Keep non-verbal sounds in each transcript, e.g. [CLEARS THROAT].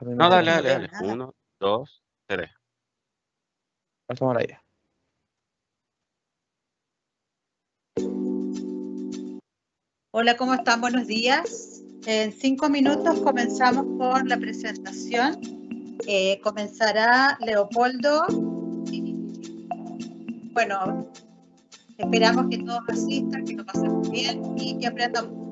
No, dale, dale, Uno, dos, tres. Pasamos la idea. Hola, ¿cómo están? Buenos días. En cinco minutos comenzamos con la presentación. Eh, comenzará Leopoldo. Bueno, esperamos que todos asistan, que lo pasen bien y que aprendan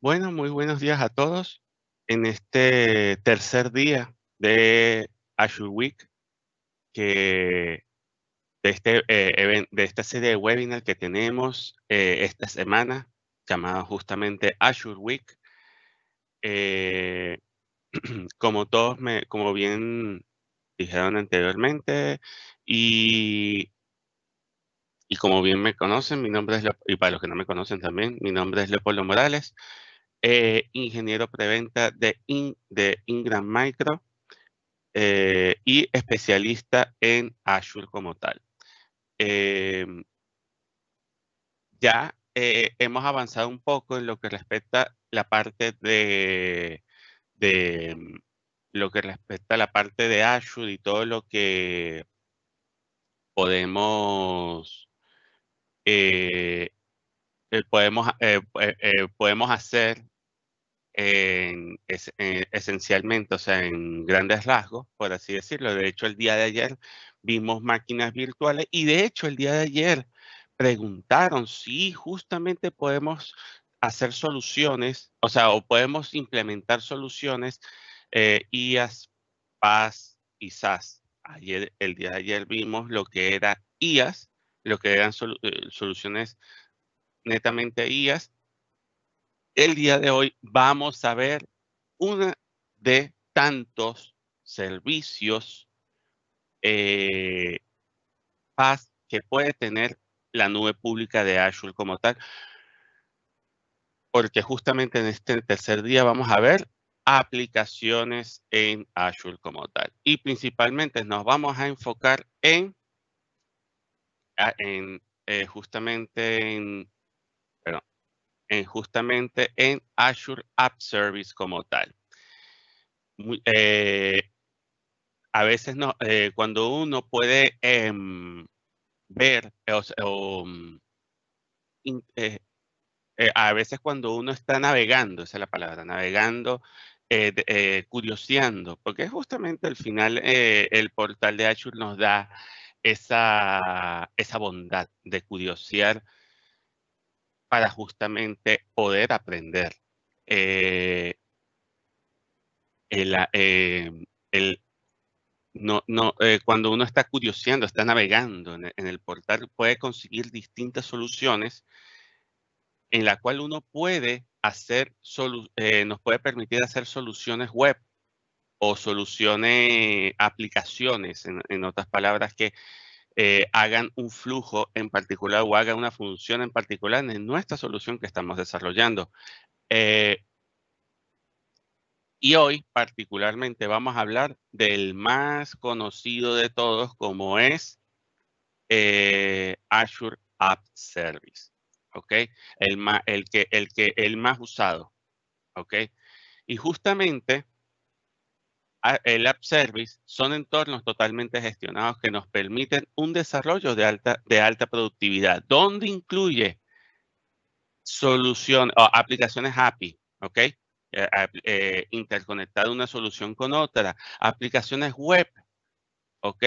Bueno, muy buenos días a todos en este tercer día de Azure Week, que de, este, eh, de esta serie de webinar que tenemos eh, esta semana, llamada justamente Azure Week. Eh, [CLEARS THROAT] como todos, me, como bien dijeron anteriormente, y y como bien me conocen, mi nombre es, y para los que no me conocen también, mi nombre es Leopoldo Morales. Eh, ingeniero preventa de, de Ingram Micro eh, y especialista en Azure como tal. Em, ya eh, hemos avanzado un poco en lo que respecta la parte de, em, lo que respecta a la parte de Azure y todo lo que podemos eh, podemos, eh, eh, podemos hacer esencialmente, o sea, en grandes rasgos, por así decirlo. De hecho, el día de ayer vimos máquinas virtuales y de hecho el día de ayer preguntaron si justamente podemos hacer soluciones, o sea, o podemos implementar soluciones IAS, PAS y SAS. Ayer, el día de ayer vimos lo que era IAS, lo que eran soluciones netamente IAS. El día de hoy vamos a ver una de tantos servicios eh, que puede tener la nube pública de Azure como tal. Porque justamente en este tercer día vamos a ver aplicaciones en Azure como tal. Y principalmente nos vamos a enfocar en, en eh, justamente en justamente en Azure App Service como tal. Eh, a veces no, eh, cuando uno puede em, ver eh, o, mm, a veces cuando uno está navegando, esa es la palabra, navegando, curioseando, porque justamente al final el portal de Azure nos da esa, esa bondad de curiosear para justamente poder aprender. Eh, ah, eh, el, no, no, eh, cuando uno está curioseando, está navegando e, en el, portal, puede conseguir distintas soluciones en la cual uno puede hacer, nos puede permitir hacer soluciones web o soluciones aplicaciones, en otras palabras, que eh, hagan un flujo en particular o hagan una función en particular en nuestra solución que estamos desarrollando. Eh, y hoy particularmente vamos a hablar del más conocido de todos como es eh, Azure App Service. ¿Ok? El, más, el, que, el, que, el más usado. ¿Ok? Y justamente el App Service son entornos totalmente gestionados que nos permiten un desarrollo de alta, de alta productividad, donde incluye soluciones o aplicaciones API, ¿ok? Eh, eh, interconectar una solución con otra, aplicaciones web, ¿ok?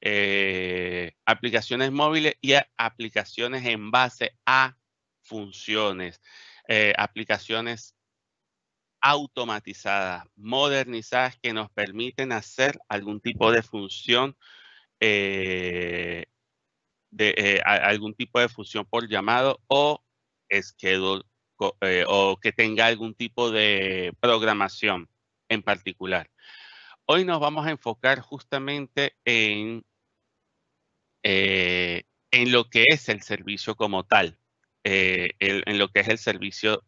Eh, aplicaciones móviles y aplicaciones en base a funciones, eh, aplicaciones automatizadas, modernizadas, que nos permiten hacer algún tipo de función, eh, de, eh, algún tipo de función por llamado o schedule eh, o que tenga algún tipo de programación en particular. Hoy nos vamos a enfocar justamente en, en lo que es el servicio como tal, en lo que es el servicio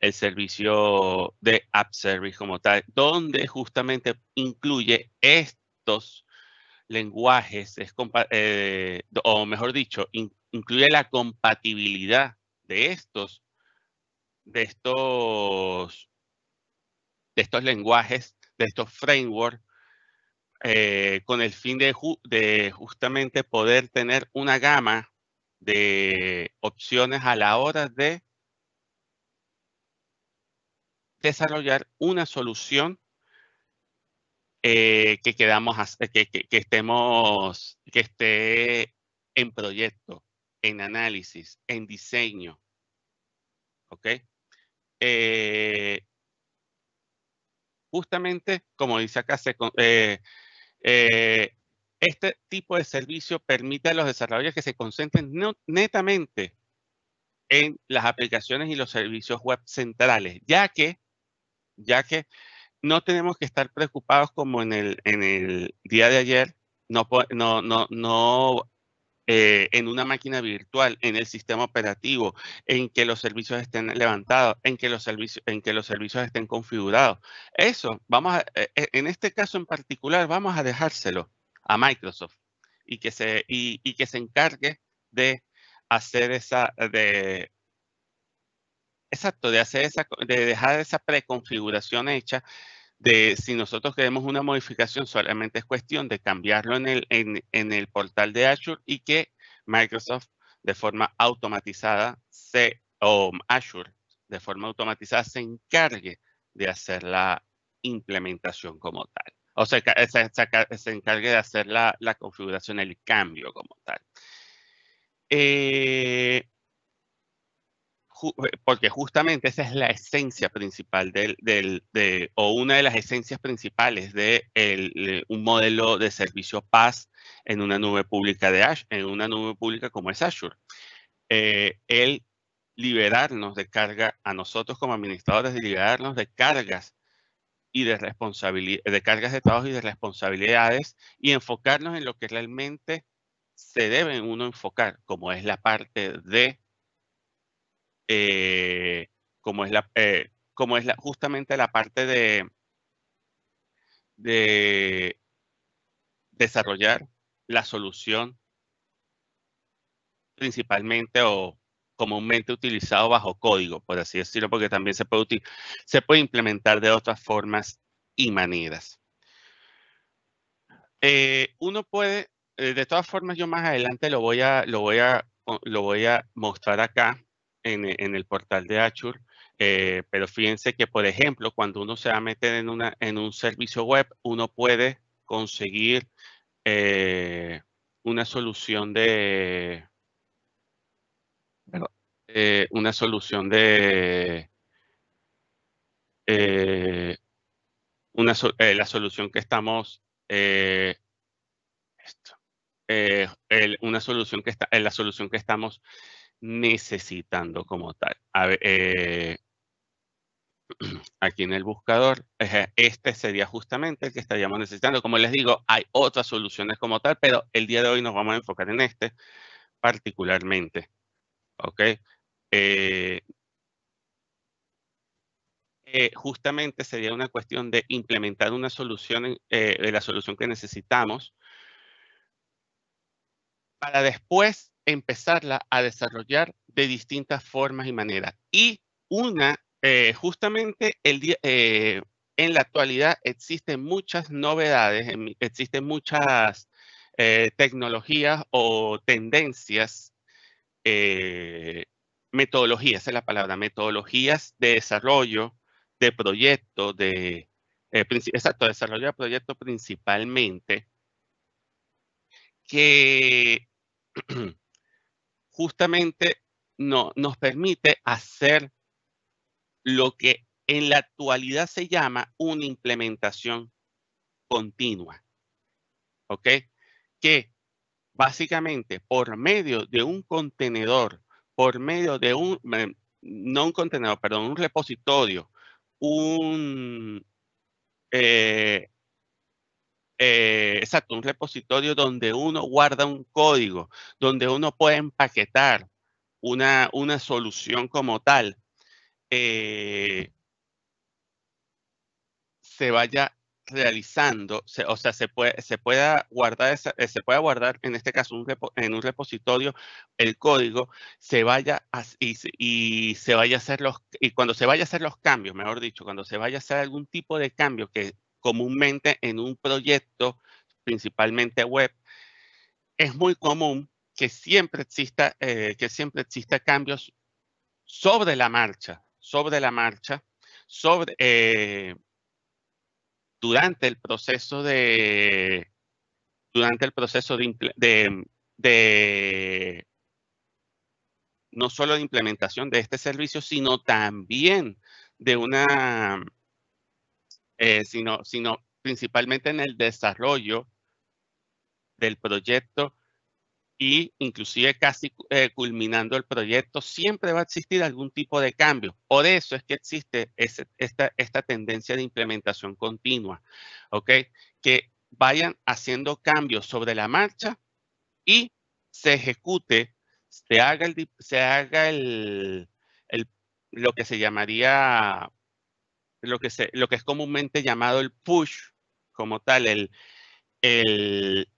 el servicio de App Service como tal, donde justamente incluye estos lenguajes, eh, o mejor dicho, incluye la compatibilidad de estos, de estos, de estos lenguajes, de estos frameworks, eh, con el fin de, de justamente poder tener una gama de opciones a la hora de desarrollar una solución eh, que, quedamos, que, estemos, que esté en proyecto, en análisis, en diseño. ¿Ok? Eh, justamente, como dice acá, eh, este tipo de servicio permite a los desarrolladores que se concentren netamente en las aplicaciones y los servicios web centrales, ya que ya que no tenemos que estar preocupados como en el, en el día de ayer, no, no, no, no eh, en una máquina virtual, en el sistema operativo, en que los servicios estén levantados, en que los servicios, en que los servicios estén configurados. Eso, vamos a, eh, eh, en este caso en particular, vamos a dejárselo a Microsoft y que se, y que se encargue de hacer esa, de Exacto, de hacer esa, de dejar esa preconfiguración hecha de si nosotros queremos una modificación, solamente es cuestión de cambiarlo en el, en, el portal de Azure y que Microsoft de forma automatizada se, o Azure de forma automatizada se encargue de hacer la implementación como tal. O sea, se, encargue de hacer la, la, configuración, el cambio como tal. Eh, eh, porque justamente esa es la esencia principal del, del de, o una de las esencias principales de el, un modelo de servicio PAS en una nube pública de en una nube pública como es Azure. Eh, el liberarnos de carga a nosotros como administradores, de liberarnos de cargas y de responsabilidad, de cargas de trabajo y de responsabilidades y enfocarnos en lo que realmente se debe uno enfocar, como es la parte de eh, como es, la, eh, como es la, justamente la parte de, de desarrollar la solución principalmente o comúnmente utilizado bajo código, por así decirlo, porque también se puede, se puede implementar de otras formas y maneras. Eh, uno puede, eh, de todas formas, yo más adelante lo voy a, lo voy a, lo voy a mostrar acá, e, en, el portal de Azure, eh, pero fíjense que, por ejemplo, cuando uno se va a meter en, una, en un servicio web, uno puede conseguir eh, una solución de... Eh, una solución de... una, la solución que estamos... esto, una solución que está, la solución que estamos necesitando como tal. A eh, [CLEARS THROAT] aquí en el buscador, este sería justamente el que estaríamos necesitando. Como les digo, hay otras soluciones como tal, pero el día de hoy nos vamos a enfocar en este particularmente. ¿Ok? Eh, eh, justamente sería una cuestión de implementar una solución, de la solución que necesitamos, para después empezarla a desarrollar de distintas formas y maneras. Y una, eh, justamente el día, eh, en la actualidad existen muchas novedades, existen muchas eh, tecnologías o tendencias, metodologías, es la palabra, metodologías de desarrollo, de proyecto, de, exacto, desarrollo de proyectos principalmente, que [CLEARS THROAT] justamente no, nos permite hacer lo que en la actualidad se llama una implementación continua. ¿Ok? Que básicamente por medio de un contenedor, por medio de un, no un contenedor, perdón, un repositorio, un, eh, eh, exacto, un repositorio donde uno guarda un código, donde uno puede empaquetar una, una solución como tal, eh, se vaya realizando, o sea, se, puede, se pueda guardar, eh, se puede guardar en este caso en un repositorio el código, se vaya y, se vaya a hacer los y cuando se vaya a hacer los cambios, mejor dicho, cuando se vaya a hacer algún tipo de cambio que comúnmente en un proyecto, principalmente web, es muy común que siempre exista, eh, que siempre exista cambios sobre la marcha, sobre la marcha, sobre, eh, durante el proceso de, durante el proceso de, de, no solo de implementación de este servicio, sino también de una, eh, sino, sino principalmente en el desarrollo del proyecto e inclusive casi eh, culminando el proyecto, siempre va a existir algún tipo de cambio. Por eso es que existe esta, tendencia de implementación continua, ¿ok? Que vayan haciendo cambios sobre la marcha y se ejecute, se haga, el, se haga el, lo que se llamaría lo que, lo que es comúnmente llamado el push, como tal, el,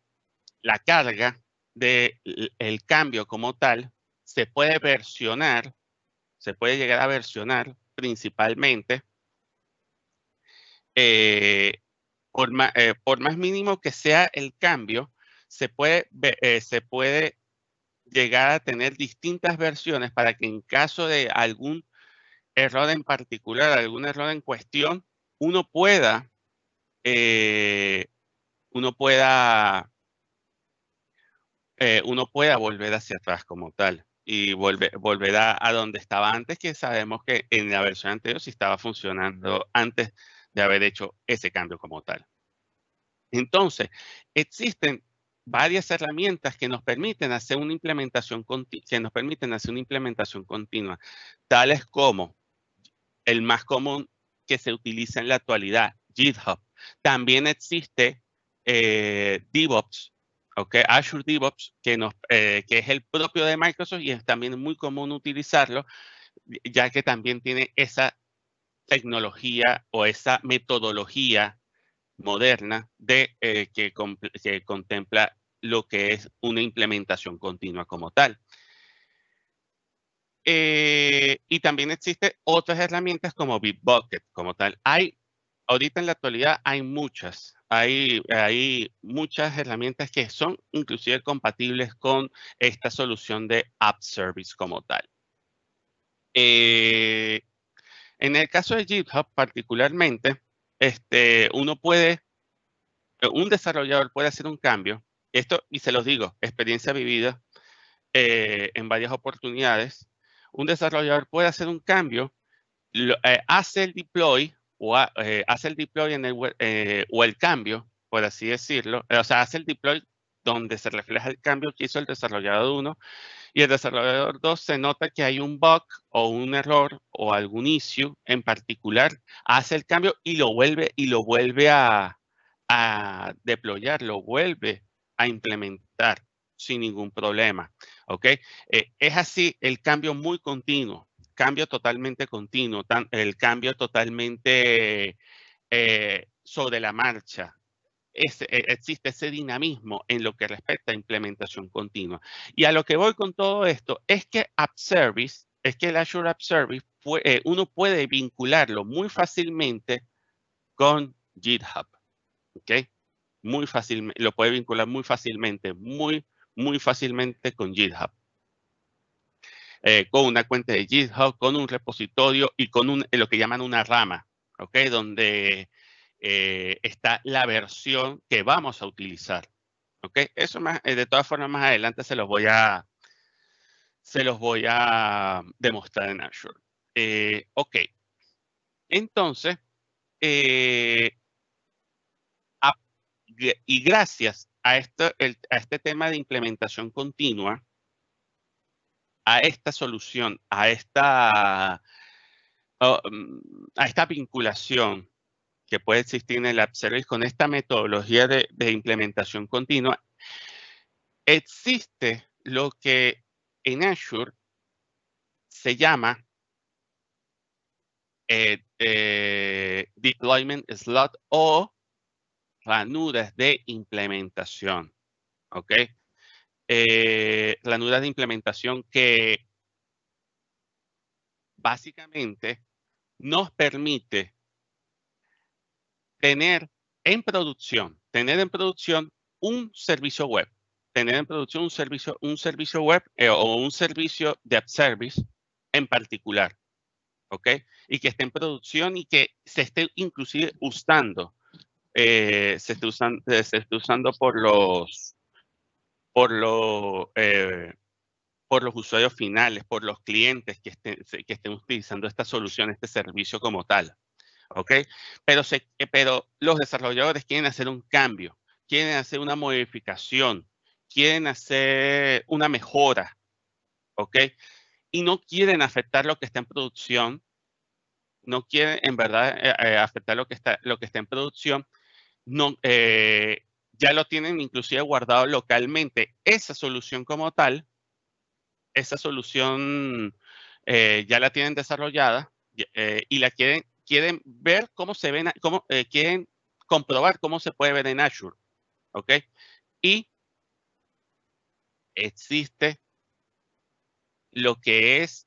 la carga del el cambio como tal, se puede versionar, se puede llegar a versionar principalmente eh, eh, por, más mínimo que sea el cambio, se puede, eh, se puede llegar a tener distintas versiones para que en caso de algún error en particular, algún error en cuestión, uno pueda, eh, uno pueda, eh, uno pueda volver hacia atrás como tal y volver, volverá a donde estaba antes, que sabemos que en la versión anterior sí estaba funcionando antes de haber hecho ese cambio como tal. Entonces, existen varias herramientas que nos permiten hacer una implementación que nos permiten hacer una implementación continua, tales como el más común que se utiliza en la actualidad, GitHub. También existe eh, DevOps, okay, Azure DevOps, eh, que, es el propio de Microsoft y es también muy común utilizarlo, ya que también tiene esa tecnología o esa metodología moderna de, eh, que, que contempla lo que es una implementación continua como tal. Eh, y también existen otras herramientas como Bitbucket, como tal. Hay, ahorita en la actualidad hay muchas, hay, hay muchas herramientas que son inclusive compatibles con esta solución de App Service como tal. Eh, en el caso de GitHub particularmente, este, uno puede, un desarrollador puede hacer un cambio. Esto, y se los digo, experiencia vivida eh, en varias oportunidades un desarrollador puede hacer un cambio, lo, eh, hace el deploy o eh, hace el deploy en el, eh, o el cambio, por así decirlo, o sea, hace el deploy donde se refleja el cambio que hizo el desarrollador 1 y el desarrollador 2 se nota que hay un bug o un error o algún issue en particular, hace el cambio y lo vuelve y lo vuelve a, a deployar, lo vuelve a implementar sin ningún problema. ¿Ok? Eh, es así el cambio muy continuo, cambio totalmente continuo, el cambio totalmente eh, sobre la marcha. E, existe ese dinamismo en lo que respecta a implementación continua. Y a lo que voy con todo esto es que App Service, es que el Azure App Service, eh, uno puede vincularlo muy fácilmente con GitHub. ¿Ok? Muy fácilmente, lo puede vincular muy fácilmente, muy muy fácilmente con GitHub. Eh, con una cuenta de GitHub, con un repositorio y con un, lo que llaman una rama, ¿ok? Donde eh, está la versión que vamos a utilizar, ¿ok? Eso más, eh, de todas formas más adelante se los voy a, se los voy a demostrar en Azure. Eh, ok, entonces, y gracias a, esto, el, a este tema de implementación continua, a esta solución, a esta, mm, a esta vinculación que puede existir en el App con esta metodología de, implementación continua, existe lo que en Azure se llama eh, eh, Deployment Slot o planuras de implementación. ¿Ok? Eh, nuda de implementación que básicamente nos permite tener en producción, tener en producción un servicio web, tener en producción un servicio, un servicio web eh, o un servicio de app service en particular, ¿ok? Y que esté en producción y que se esté inclusive usando eh, se, está usando, eh, se está usando por los por los eh, por los usuarios finales, por los clientes que estén, que estén utilizando esta solución, este servicio como tal. ¿Ok? Pero, se, eh, pero los desarrolladores quieren hacer un cambio, quieren hacer una modificación, quieren hacer una mejora. ¿Ok? Y no quieren afectar lo que está en producción, no quieren en verdad eh, afectar lo que, está, lo que está en producción, no, eh, ya lo tienen inclusive guardado localmente. Esa solución como tal, esa solución eh, ya la tienen desarrollada eh, y la quieren, quieren ver cómo se ven, cómo quieren comprobar cómo se puede ver en Azure. ¿Ok? Y existe lo que es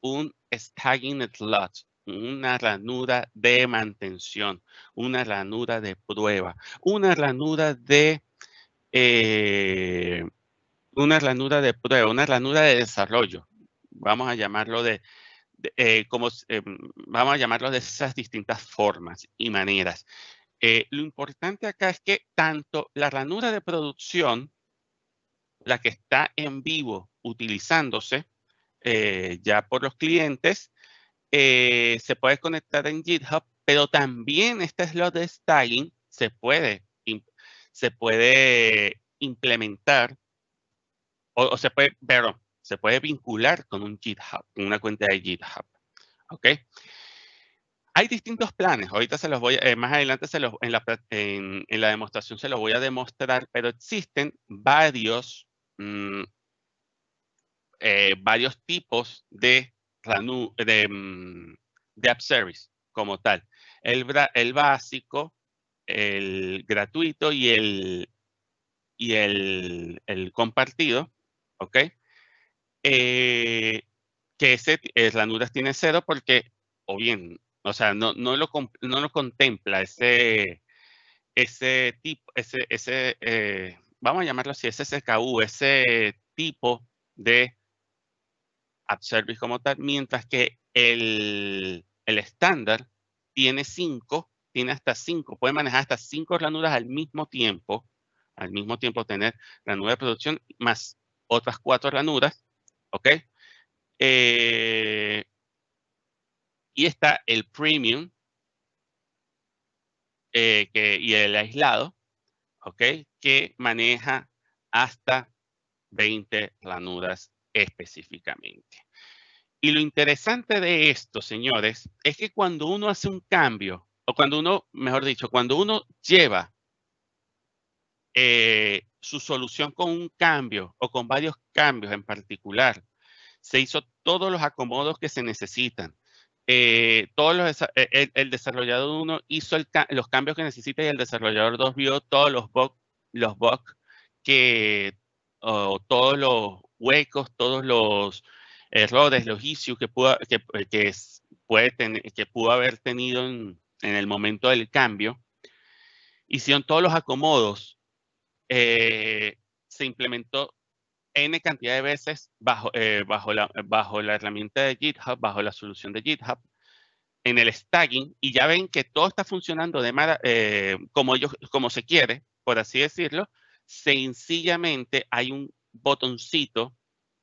un staging slot una ranura de mantención, una ranura de prueba, una ranura de... Eh, una ranura de prueba, una ranura de desarrollo, vamos a llamarlo de, eh, como, eh, vamos a llamarlo de esas distintas formas y maneras. lo importante acá es que tanto la ranura de producción, la que está en vivo utilizándose ya por los clientes, eh, se puede conectar en GitHub, pero también este slot de styling se puede, se puede implementar o, se puede, perdón, se puede vincular con un GitHub, con una cuenta de GitHub. ¿Ok? Hay distintos planes. Ahorita se los voy, eh, más adelante en, la, demostración se los voy a demostrar, pero existen varios, mm, eh, varios tipos de de, mm, de App Service como tal. El, el básico, el gratuito y el, y el, el compartido, ¿ok? Eh, que ese, Ranuras tiene cero porque, o bien, o sea, no, no, lo, no lo contempla ese, ese tipo, ese, ese eh, vamos a llamarlo así, ese SKU, ese tipo de service como tal, mientras que el estándar tiene cinco, tiene hasta cinco, puede manejar hasta cinco ranuras al mismo tiempo, al mismo tiempo tener ranura de producción más otras cuatro ranuras, ¿ok? Eh, y está el premium eh, y el aislado, ¿ok? Que maneja hasta 20 ranuras específicamente. Y lo interesante de esto, señores, es que cuando uno hace un cambio, o cuando uno, mejor dicho, cuando uno lleva eh, su solución con un cambio o con varios cambios en particular, se hizo todos los acomodos que se necesitan. Eh, todos eh, el, desarrollador 1 hizo los cambios que necesita y el desarrollador dos vio todos los bugs los bugs que, o todos los huecos, todos los errores logísticos que pueda que, eh, puede tener, que pudo haber tenido en, en, el momento del cambio. Y Hicieron todos los acomodos. Eh, se implementó N cantidad de veces bajo, eh, bajo, la, bajo la herramienta de GitHub, bajo la solución de GitHub, en el stacking, y ya ven que todo está funcionando de eh, como, ellos, como se quiere, por así decirlo. Sencillamente hay un botoncito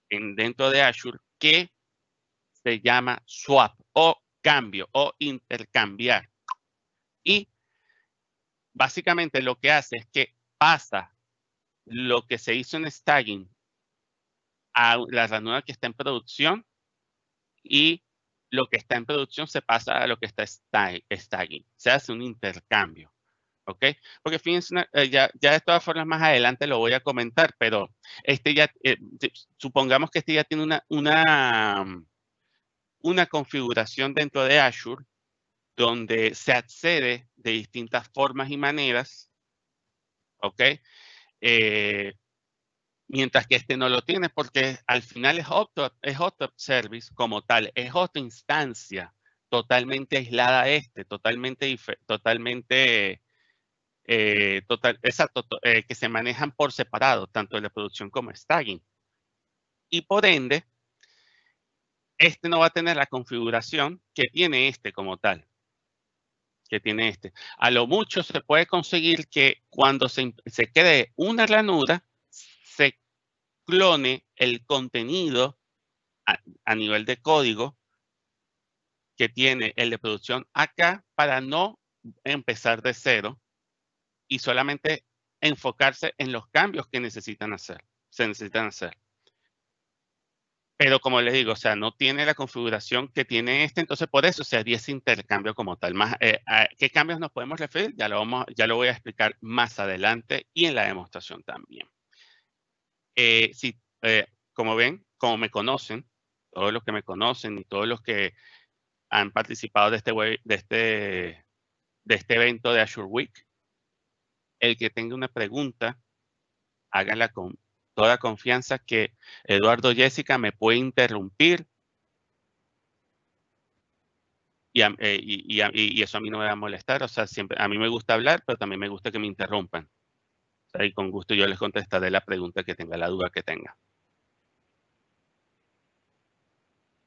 en, dentro de Azure que se llama swap o cambio o intercambiar. Y básicamente lo que hace es que pasa lo que se hizo en staging a la ranura que está en producción y lo que está en producción se pasa a lo que está en staging. Se hace un intercambio. ¿ok? Porque fíjense, eh, ya, de todas formas más adelante lo voy a comentar, pero este ya, eh, supongamos que este ya tiene una, una, una configuración dentro de Azure donde se accede de distintas formas y maneras, ¿ok? Eh, mientras que este no lo tiene porque al final es otro, es service como tal, es otra instancia totalmente aislada a este, totalmente, totalmente eh, total, exacto, eh, que se manejan por separado, tanto en la producción como staging. Y por ende, este no va a tener la configuración que tiene este como tal, que tiene este. A lo mucho se puede conseguir que cuando se, se cree una ranura, se clone el contenido a nivel de código que tiene el de producción acá para no empezar de cero y solamente enfocarse en los cambios que necesitan hacer, se necesitan hacer. Pero como les digo, o sea, no tiene la configuración que tiene este, entonces por eso se haría ese intercambio como tal. Más, eh, qué cambios nos podemos referir? Ya lo, vamos, ya lo voy a explicar más adelante y en la demostración también. Eh, si, eh, como ven, como me conocen, todos los que me conocen y todos los que han participado de este, web, de este, de este evento de Azure Week, el que tenga una pregunta, háganla con toda confianza que Eduardo Jessica me puede interrumpir eh, y, eso a mí no me va a molestar. O sea, siempre, a mí me gusta hablar, pero también me gusta que me interrumpan. y con gusto yo les contestaré la pregunta que tenga, la duda que tenga.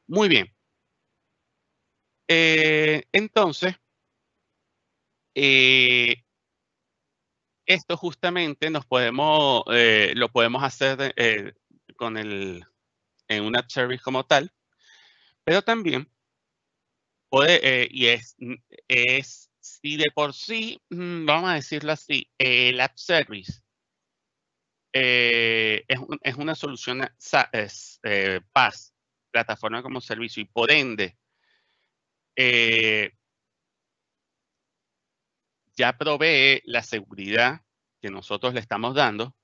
Muy bien. Eh, entonces, eh, esto justamente nos podemos, eh, lo podemos hacer eh, con el, en una service como tal, pero también puede, eh, y es, mm, es, si de por sí, mm, vamos a decirlo así, el app service es, una solución pas plataforma como servicio, y por ende, ya provee la seguridad que nosotros le estamos dando,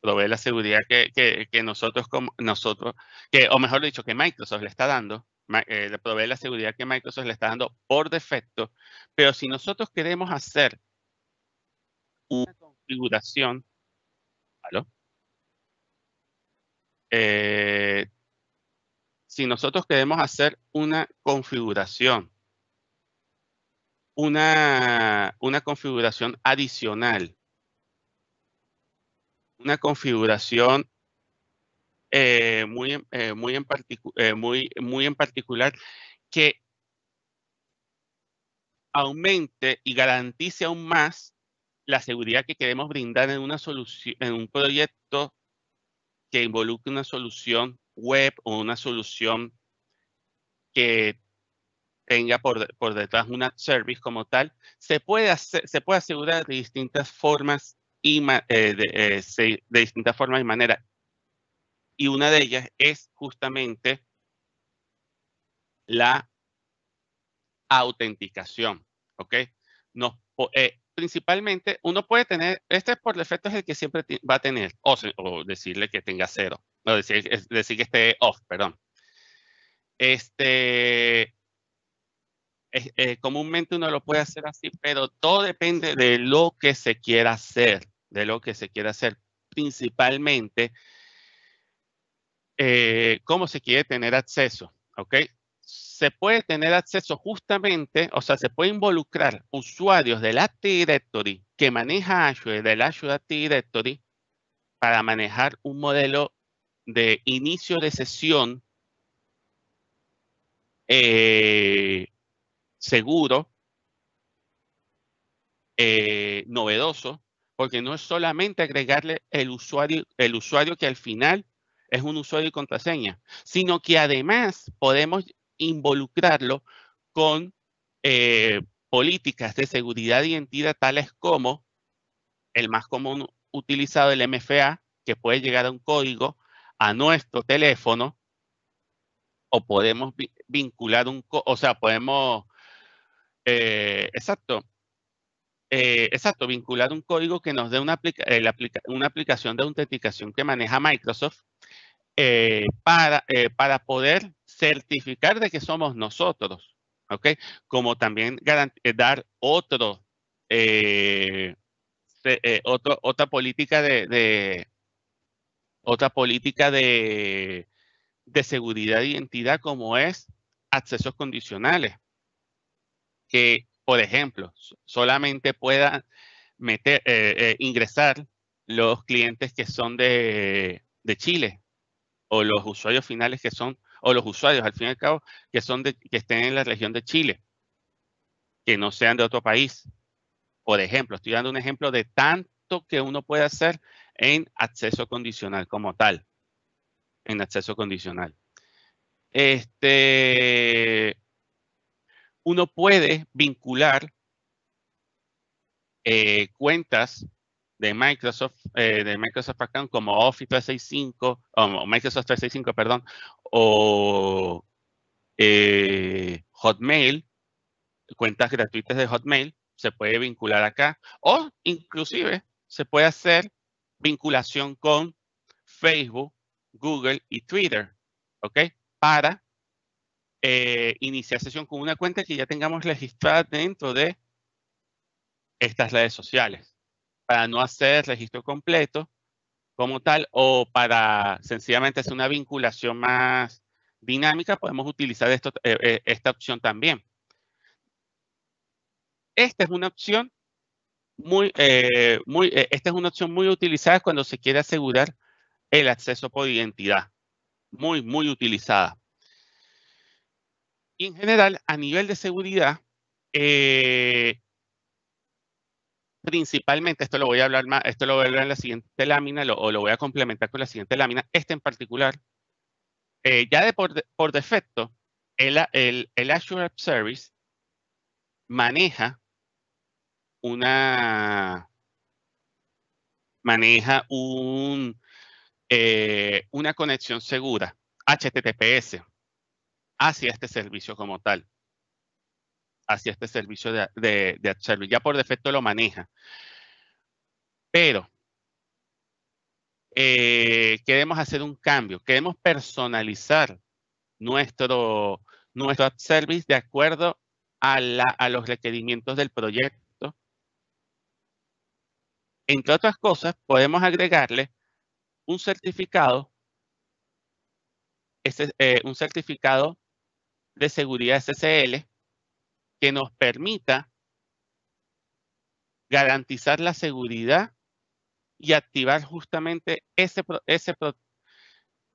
provee la seguridad que, nosotros, como, nosotros que, o mejor dicho, que Microsoft le está dando, eh, provee la seguridad que Microsoft le está dando por defecto, pero si nosotros queremos hacer una configuración, eh, si nosotros queremos hacer una configuración una, una configuración adicional. Una configuración eh, muy, eh, muy, en eh, muy, muy en particular que aumente y garantice aún más la seguridad que queremos brindar en, una solución, en un proyecto que involucre una solución web o una solución que tenga por, detrás una service como tal, se puede, se puede asegurar de distintas formas y eh, de, eh, de, distintas formas y maneras. Y una de ellas es justamente la autenticación, ¿ok? no. Eh, principalmente uno puede tener, este por defecto es el que siempre va a tener, o, decirle que tenga cero, decir, decir que esté off, perdón. Este, eh, comúnmente uno lo puede hacer así, pero todo depende de lo que se quiera hacer, de lo que se quiera hacer, principalmente eh, cómo se quiere tener acceso, ¿ok? Se puede tener acceso justamente, o sea, se puede involucrar usuarios del Active Directory que maneja Azure, del Azure Active Directory, para manejar un modelo de inicio de sesión eh, seguro, eh, novedoso, porque no es solamente agregarle el usuario, el usuario que al final es un usuario y contraseña, sino que además podemos involucrarlo con eh, políticas de seguridad y identidad tales como el más común utilizado, el MFA, que puede llegar a un código a nuestro teléfono o podemos vincular un, o sea, podemos eh, exacto. Eh, exacto, vincular un código que nos dé una, eh, una aplicación de autenticación que maneja Microsoft para, para poder certificar de que somos nosotros, ¿ok? Como también dar otro, otra política de, otra política de, seguridad de identidad como es accesos condicionales por ejemplo, solamente puedan meter, eh, eh, ingresar los clientes que son de, de, Chile o los usuarios finales que son, o los usuarios al fin y al cabo, que, son que estén en la región de Chile, que no sean de otro país. Por ejemplo, estoy dando un ejemplo de tanto que uno puede hacer en acceso condicional como tal, en acceso condicional. Este, uno puede vincular eh, cuentas de Microsoft, eh, de Microsoft Account como Office 365, o Microsoft 365, perdón, o eh, Hotmail, cuentas gratuitas de Hotmail, se puede vincular acá, o inclusive se puede hacer vinculación con Facebook, Google y Twitter, ¿ok? Para eh, iniciar sesión con una cuenta que ya tengamos registrada dentro de estas redes sociales, para no hacer registro completo como tal o para sencillamente hacer una vinculación más dinámica, podemos utilizar eh, eh, esta opción también. Esta es una opción muy, muy esta es una opción muy utilizada cuando se quiere asegurar el acceso por identidad. Muy, muy utilizada en general, a nivel de seguridad, eh, principalmente, esto lo voy a hablar más, esto lo voy a hablar en la siguiente lámina o lo voy a complementar con la siguiente lámina, este en particular, eh, ya por, defecto, el, Azure App Service maneja una maneja un, eh, una conexión segura, HTTPS hacia este servicio como tal, hacia este servicio de, de, service. Ya por defecto lo maneja. Pero eh, queremos hacer un cambio, queremos personalizar nuestro, nuestro service de acuerdo a, a los requerimientos del proyecto. Entre otras cosas, podemos agregarle un certificado, Este un certificado de seguridad SSL que nos permita garantizar la seguridad y activar justamente ese, ese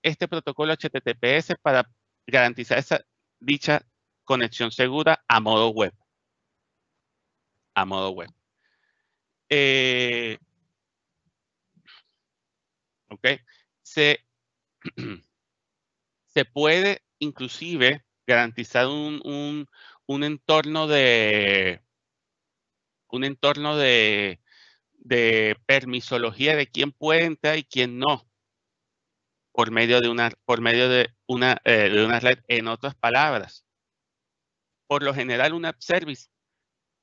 este protocolo HTTPS para garantizar esa, dicha conexión segura a modo web. A modo web. Eh, ok. Se, [CLEARS THROAT] se puede inclusive garantizar un, un, un entorno de un entorno de, de permisología de quién puede entrar y quién no por medio de una por medio de una, eh, de red en otras palabras por lo general un app service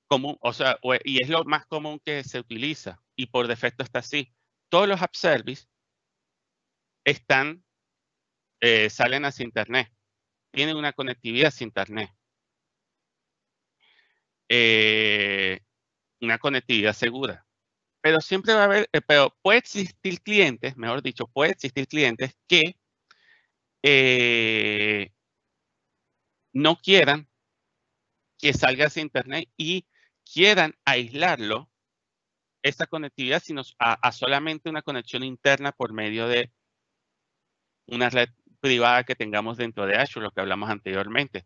común o sea y es lo más común que se utiliza y por defecto está así todos los app services están eh, salen hacia internet tienen una conectividad sin Internet. Eh, una conectividad segura. Pero siempre va a haber, eh, pero puede existir clientes, mejor dicho, puede existir clientes que eh, no quieran que salga sin internet y quieran aislarlo, Esta conectividad, sino a, solamente una conexión interna por medio de una red privada que tengamos dentro de Azure, lo que hablamos anteriormente.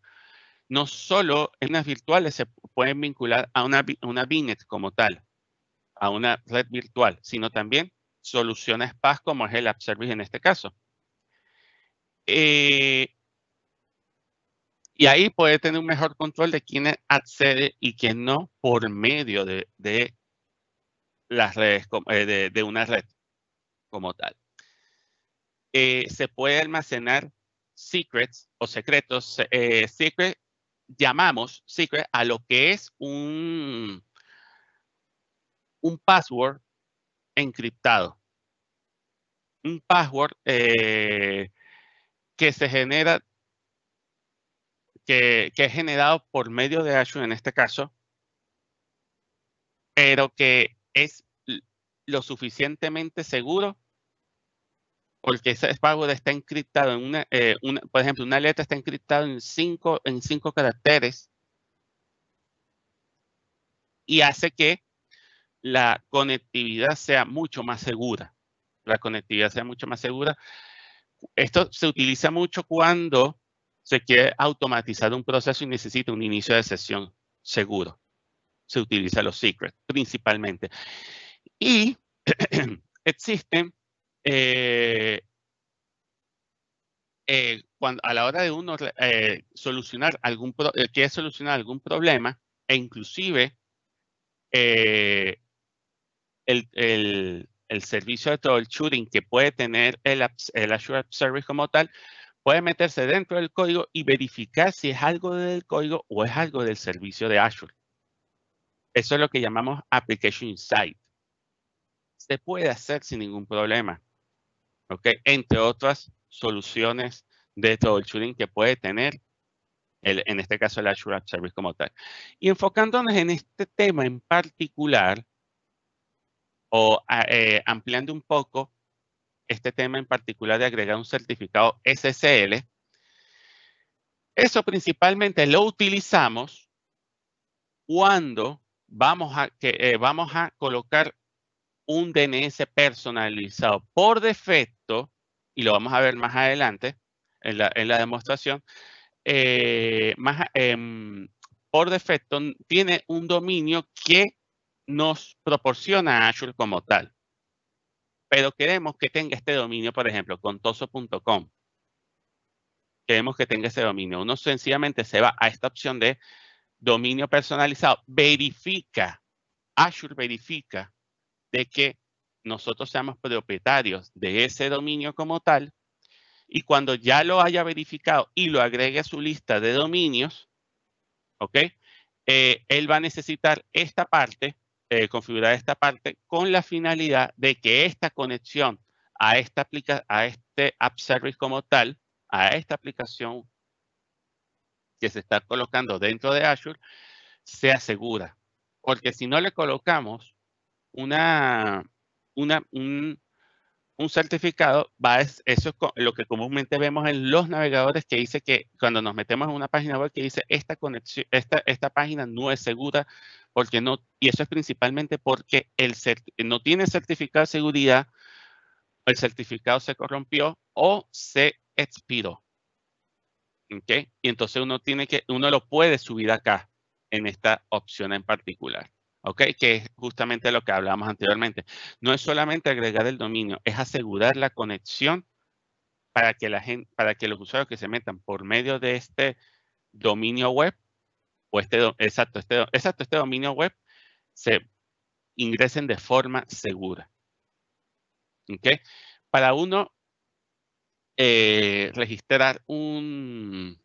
No solo en las virtuales se pueden vincular a una, una como tal, a una red virtual, sino también soluciones PAS como es el App Service en este caso. Eh, y ahí puede tener un mejor control de quién accede y quién no por medio de, las redes, eh, de, una red como tal. Eh, se puede almacenar secrets o secretos. Eh, secret, llamamos secret a lo que es un, un password encriptado. Un password eh, que se genera, que, que, es generado por medio de Azure en este caso, pero que es lo suficientemente seguro porque ese de está encriptado en eh, una, por ejemplo, una letra está encriptada en cinco, en cinco caracteres y hace que la conectividad sea mucho más segura. La conectividad sea mucho más segura. Esto se utiliza mucho cuando se quiere automatizar un proceso y necesita un inicio de sesión seguro. Se utiliza los secrets principalmente. Y [CLEARS THROAT] existen eh, eh cuando, a la hora de uno eh, solucionar algún pro, eh, quiere solucionar algún problema, e inclusive el, el, el, servicio de troubleshooting que puede tener el, el Azure App Service como tal, puede meterse dentro del código y verificar si es algo del código o es algo del servicio de Azure. Eso es lo que llamamos Application Insight. Se puede hacer sin ningún problema entre otras soluciones de todo el troubleshooting que puede tener, el, en este caso el Azure App Service como tal. Y enfocándonos en este tema en particular, o eh, ampliando un poco este tema en particular de agregar un certificado SSL, eso principalmente lo utilizamos cuando vamos a, que, eh, vamos a colocar un DNS personalizado por defecto, y lo vamos a ver más adelante en la, en la demostración, eh, más, em, por defecto tiene un dominio que nos proporciona Azure como tal. Pero queremos que tenga este dominio, por ejemplo, contoso.com. Queremos que tenga ese dominio. Uno sencillamente se va a esta opción de dominio personalizado. Verifica. Azure verifica de que nosotros seamos propietarios de ese dominio como tal, y cuando ya lo haya verificado y lo agregue a su lista de dominios, ¿ok? Eh, él va a necesitar esta parte, eh, configurar esta parte con la finalidad de que esta conexión a, esta a este app service como tal, a esta aplicación que se está colocando dentro de Azure, sea segura. Porque si no le colocamos una, una, un, un certificado, va eso es lo que comúnmente vemos en los navegadores que dice que cuando nos metemos en una página web que dice esta conexión, esta, esta página no es segura, porque no, y eso es principalmente porque el no tiene certificado de seguridad, el certificado se corrompió o se expiró. Y entonces uno tiene que, uno lo puede subir acá en esta opción en particular. ¿ok? Que es justamente lo que hablábamos anteriormente. No es solamente agregar el dominio, es asegurar la conexión para que, la gente, para que los usuarios que se metan por medio de este dominio web, o este, exacto, este, exacto, este dominio web, se ingresen de forma segura. ¿Ok? Para uno eh, registrar un,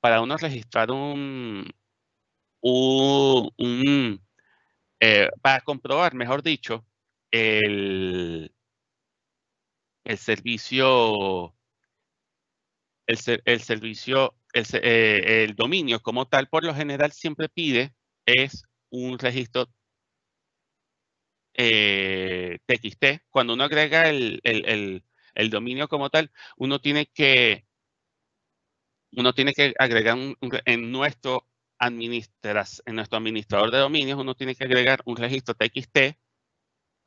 para uno registrar un, eh, para comprobar, mejor dicho, el, servicio, el, servicio, el, eh, el dominio como tal, por lo general siempre pide es un registro TXT. Eh, Cuando uno agrega el, dominio como tal, uno tiene que, uno tiene que agregar en nuestro administras, en nuestro administrador de dominios, uno tiene que agregar un registro TXT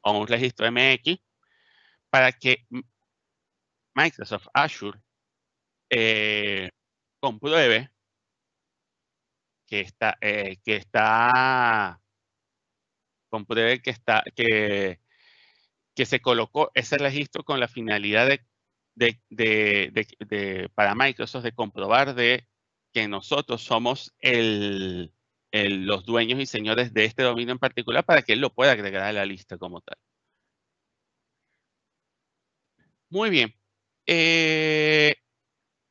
o un registro MX para que Microsoft Azure eh, compruebe que está, eh, que está, compruebe que está, que, que se colocó ese registro con la finalidad de, de, de, de para Microsoft de comprobar de que nosotros somos el, los dueños y señores de este dominio en particular para que él lo pueda agregar a la lista como tal. Muy bien. Eh,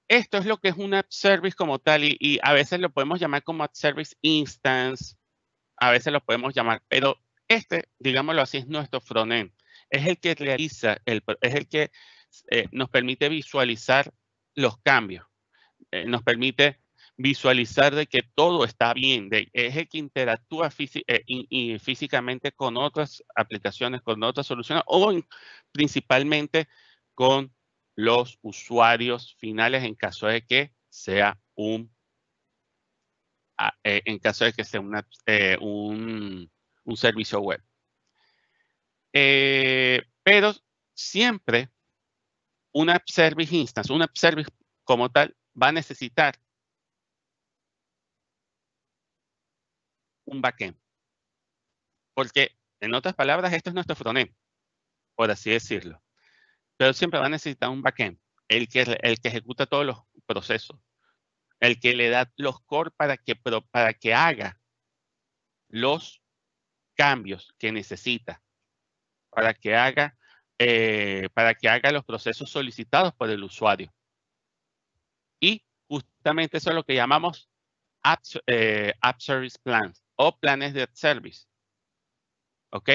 esto es lo que es un app service como tal y, a veces lo podemos llamar como app service instance, a veces lo podemos llamar, pero este, digámoslo así, es nuestro frontend. Es el que realiza, es el que eh, nos permite visualizar los cambios, eh, nos permite visualizar de que todo está bien, de eje que interactúa eh, y, físicamente con otras aplicaciones, con otras soluciones o principalmente con los usuarios finales en caso de que sea un ah, eh, en caso de que sea una, eh, un, servicio web. pero siempre una service instance, una service como tal, va a necesitar un backend. Porque, en otras palabras, esto es nuestro frontend, por así decirlo. Pero siempre va a necesitar un backend, el que, el que ejecuta todos los procesos, el que le da los core para que, para que haga los cambios que necesita, para que haga, eh, para que haga los procesos solicitados por el usuario. Y justamente eso es lo que llamamos app eh, Service Plans o planes de service. ¿Ok?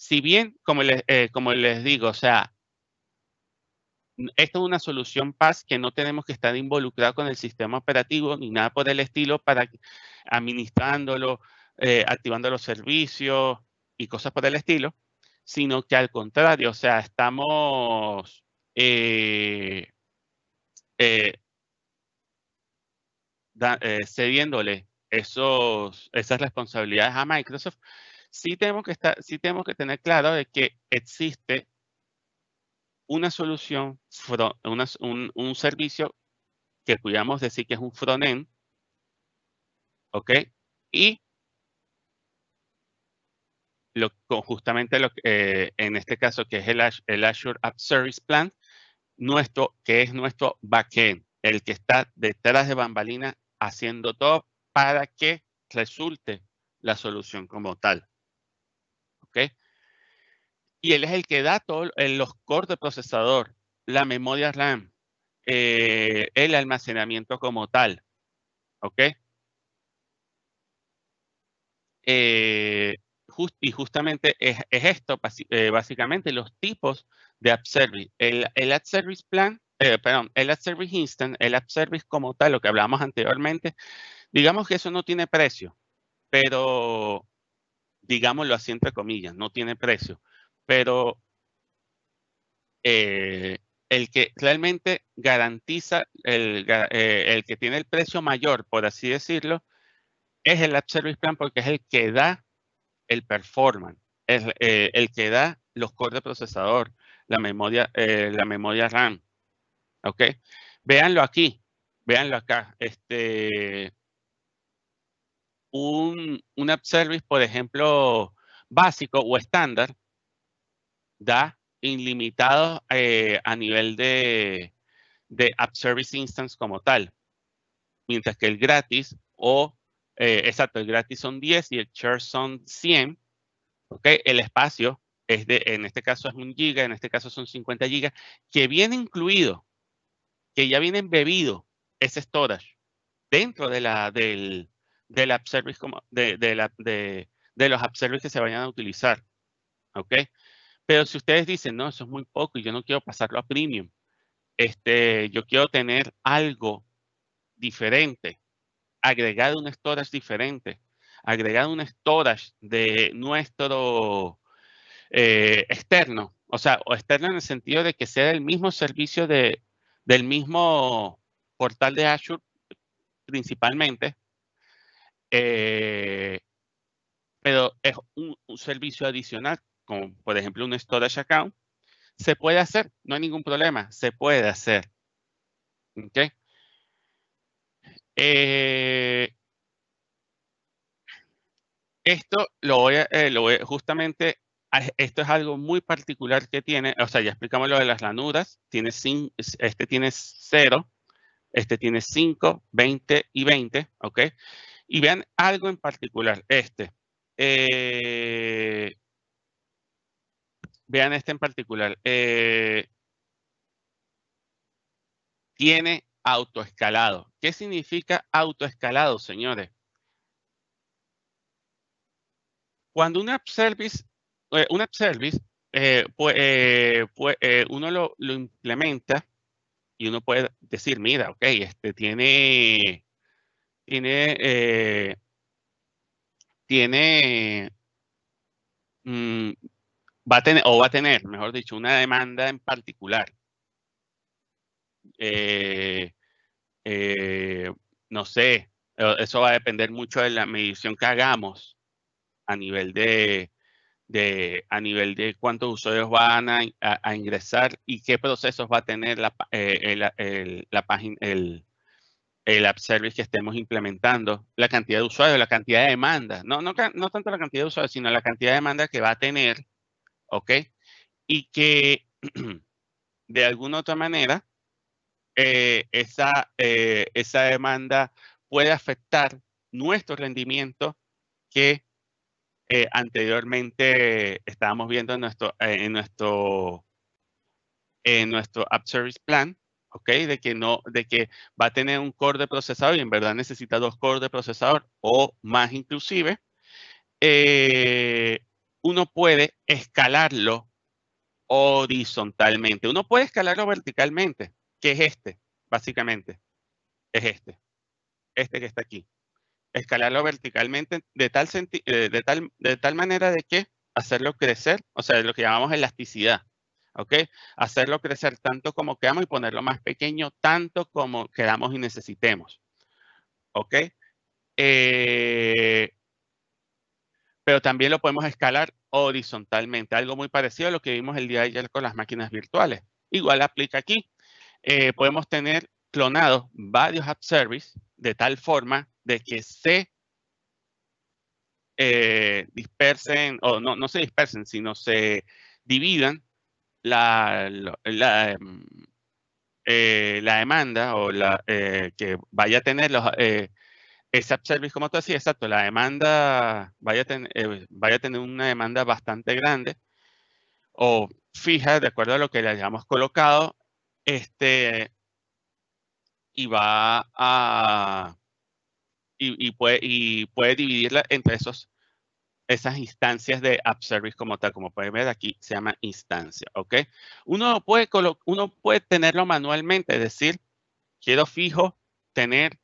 Si bien, eh, como les, digo, o sea, esto es una solución PAS que no tenemos que estar involucrados con el sistema operativo ni nada por el estilo para administrándolo, eh, activando los servicios y cosas por el estilo, sino que al contrario, o sea, estamos eh, cediéndole esos, esas responsabilidades a Microsoft, sí tenemos, que estar, sí tenemos que tener claro de que existe una solución, un, un, servicio que podríamos decir que es un end ¿ok? Y lo, justamente lo, eh, en este caso que es el, el Azure App Service Plan, nuestro, que es nuestro backend, el que está detrás de bambalina haciendo todo para que resulte la solución como tal. ¿Ok? Y él es el que da todos los cores de procesador, la memoria RAM, eh, el almacenamiento como tal. ¿Ok? Eh, y justamente es, esto, eh, básicamente, los tipos de App Service. El, el App Service Plan, perdón, el App Service Instant, el App Service como tal, lo que hablábamos anteriormente, Digamos que eso no tiene precio, pero digámoslo así entre comillas, no tiene precio, pero eh, el que realmente garantiza, el, eh, el, que tiene el precio mayor, por así decirlo, es el App Service Plan porque es el que da el performance, es eh, el que da los cores de procesador, la memoria, la memoria RAM. ¿Ok? Véanlo aquí, véanlo acá. Este, un, app service, por ejemplo, básico o estándar, da ilimitado eh, a nivel de, de app service instance como tal. Mientras que el gratis o, eh, exacto, el gratis son 10 y el share son 100. Okay, el espacio es de, en este caso es un giga, en este caso son 50 gigas, que viene incluido, que ya viene embebido ese storage dentro de la, del, service como de, la, de, los app service que se vayan a utilizar. ¿Ok? Pero si ustedes dicen, no, eso es muy poco y yo no quiero pasarlo a premium, este, yo quiero tener algo diferente, agregado un storage diferente, agregado un storage de nuestro eh, externo, o sea, o externo en el sentido de que sea el mismo servicio de, del mismo portal de Azure principalmente, eh, pero es un, servicio adicional, como por ejemplo un storage account. Se puede hacer, no hay ningún problema, se puede hacer. ¿Ok? Eh, esto lo voy, a, eh, lo voy justamente, ah, esto es algo muy particular que tiene, o sea, ya explicamos lo de las lanuras, tiene sin este tiene 0, este tiene 5, 20 y 20, ¿ok? Y vean algo en particular, este. Eh, vean este en particular. Eh, tiene autoescalado. ¿Qué significa autoescalado, señores? Cuando un app service, eh, un app service, pues, pues uno lo implementa y uno puede decir, mira, ok, este tiene tiene, eh, tiene mm, va a tener, o va a tener, mejor dicho, una demanda en particular. Eh, eh no sé, eh, eso va a depender mucho de la medición que hagamos a nivel de, de a nivel de cuántos usuarios van a, ingresar y qué procesos va a tener la, la página, el, el app service que estemos implementando, la cantidad de usuarios, la cantidad de demanda, no, no, no tanto la cantidad de usuarios, sino la cantidad de demanda que va a tener, ¿ok? Y que [CLEARS THROAT] de alguna otra manera eh, esa, eh, esa demanda puede afectar nuestro rendimiento que eh, anteriormente estábamos viendo en nuestro, en nuestro, en nuestro App Service Plan ¿ok? De que, no, de que va a tener un core de procesador y en verdad necesita dos cores de procesador o más inclusive, eh, uno puede escalarlo horizontalmente. Uno puede escalarlo verticalmente, que es este, básicamente. Es este. Este que está aquí. Escalarlo verticalmente de tal, eh, de tal manera de que hacerlo crecer, o sea, lo que llamamos elasticidad. ¿ok? Hacerlo crecer tanto como queramos y ponerlo más pequeño tanto como queramos y necesitemos, ¿ok? Eh, pero también lo podemos escalar horizontalmente, algo muy parecido a lo que vimos el día de ayer con las máquinas virtuales. Igual aplica aquí. Eh, podemos tener clonados varios app service de tal forma de que se eh, dispersen, o no, no se dispersen, sino se dividan la, em, eh, la, demanda o la eh, que vaya a tener los eh, service, como tú decías, exacto, la demanda vaya a, eh, vaya a tener una demanda bastante grande o fija, de acuerdo a lo que le hayamos colocado, este, y va a, y, y puede, y puede dividirla entre esos esas instancias de App Service como tal, como pueden ver aquí, se llama instancia, ¿ok? Uno puede, uno puede tenerlo manualmente, es decir, quiero fijo tener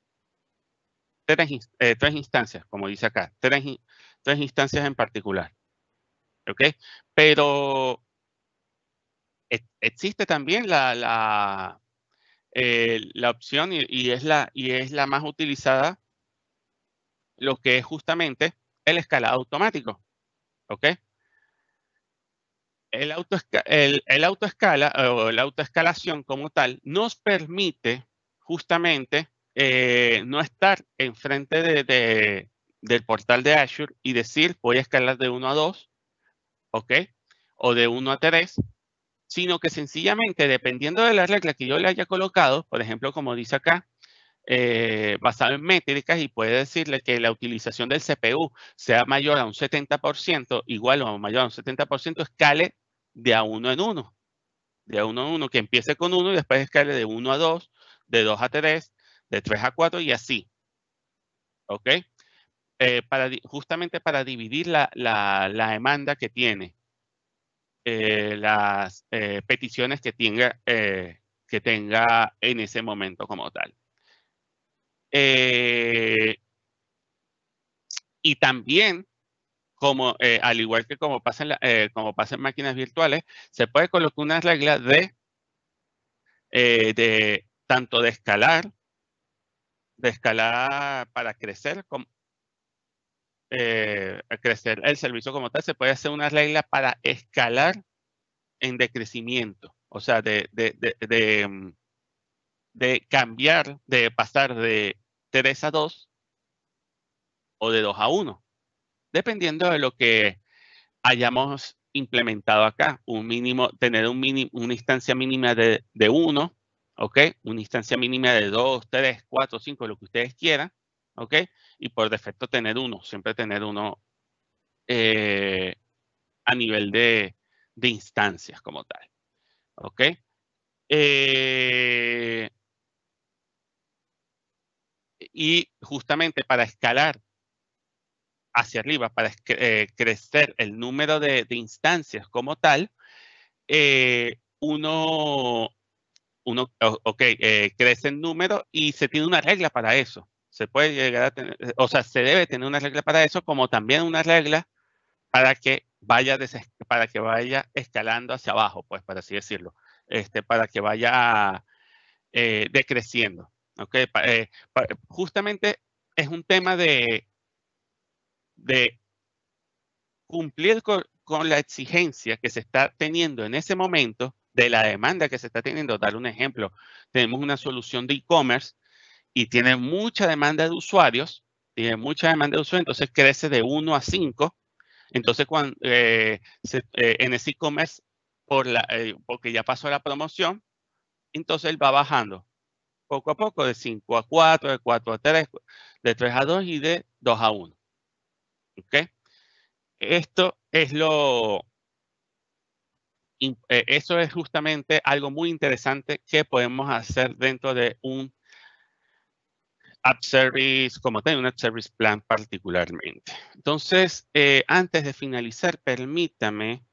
tres, eh, instancias, como dice acá, tres, tres instancias en particular, ¿ok? Pero e-, existe también la, la, eh, la opción y, es la, y es la más utilizada, lo que es justamente el escalado automático. ¿Ok? El, auto, el, autoescala o la autoescalación como tal nos permite justamente eh, no estar enfrente de, de, del portal de Azure y decir voy a escalar de 1 a 2, ¿ok? O de 1 a 3, sino que sencillamente dependiendo de la regla que yo le haya colocado, por ejemplo, como dice acá, eh, basado en métricas y puede decirle que la utilización del CPU sea mayor a un 70%, igual o mayor a un 70%, escale de a uno en uno. De a uno en uno, que empiece con uno y después escale de uno a dos, de dos a tres, de tres a cuatro y así. ¿Ok? Eh, justamente para dividir la, demanda que tiene, eh, las peticiones que tenga, que tenga en ese momento como tal. Eh, y también, como, eh, al igual que como pasa, eh, como máquinas virtuales, se puede colocar una regla de, de tanto de escalar, de escalar para crecer, crecer el servicio como tal, se puede hacer una regla para escalar en decrecimiento, o sea, de, de mm, cambiar, de pasar de 3 a 2 o de 2 a 1, dependiendo de lo que hayamos implementado acá. Un mínimo, tener un mínimo, una instancia mínima de, de 1, ¿ok? Una instancia mínima de 2, 3, 4, 5, lo que ustedes quieran, ¿ok? Y por defecto tener uno, siempre tener uno eh, a nivel de, de, instancias como tal, ¿ok? Eh, y justamente para escalar hacia arriba, para eh, crecer el número de, instancias como tal, eh, uno, uno, eh, crece el número y se tiene una regla para eso. Se puede llegar a tener, o sea, se debe tener una regla para eso, como también una regla para que vaya, para que vaya escalando hacia abajo, pues, para así decirlo, este, para que vaya decreciendo. Okay, eh, justamente es un tema de, de cumplir con, la exigencia que se está teniendo en ese momento de la demanda que se está teniendo. Dar un ejemplo, tenemos una solución de e-commerce y tiene mucha demanda de usuarios, tiene mucha demanda de usuarios, entonces crece de 1 a 5. Entonces, cuando, eh, eh, en ese e-commerce, por la, porque ya pasó la promoción, entonces va bajando poco a poco, de 5 a 4, de 4 a 3, de 3 a 2 y de 2 a 1. ¿Ok? Esto es lo... Eh, eso es justamente algo muy interesante que podemos hacer dentro de un App Service, como tengo un App Service Plan particularmente. Entonces, eh, antes de finalizar, permítame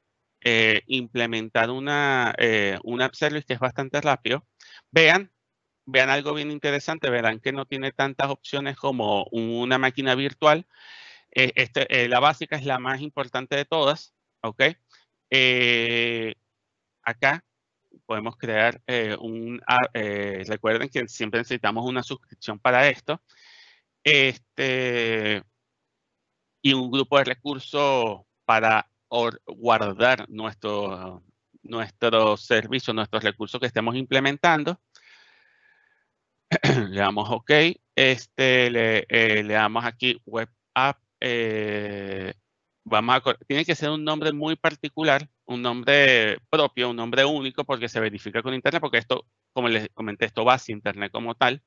eh, implementar una, un App Service que es bastante rápido. Vean vean algo bien interesante, verán que no tiene tantas opciones como una máquina virtual. Eh, este, eh, la básica es la más importante de todas, ¿ok? Eh, acá podemos crear un... Ah, recuerden que siempre necesitamos una suscripción para esto. Este, y un grupo de recursos para guardar nuestro, nuestros servicios, nuestros recursos que estemos implementando. [CLEARS THROAT] le damos OK, este, le, eh, damos aquí Web App. Eh, vamos tiene que ser un nombre muy particular, un nombre propio, un nombre único, porque se verifica con Internet, porque esto, como les comenté, esto va sin Internet como tal.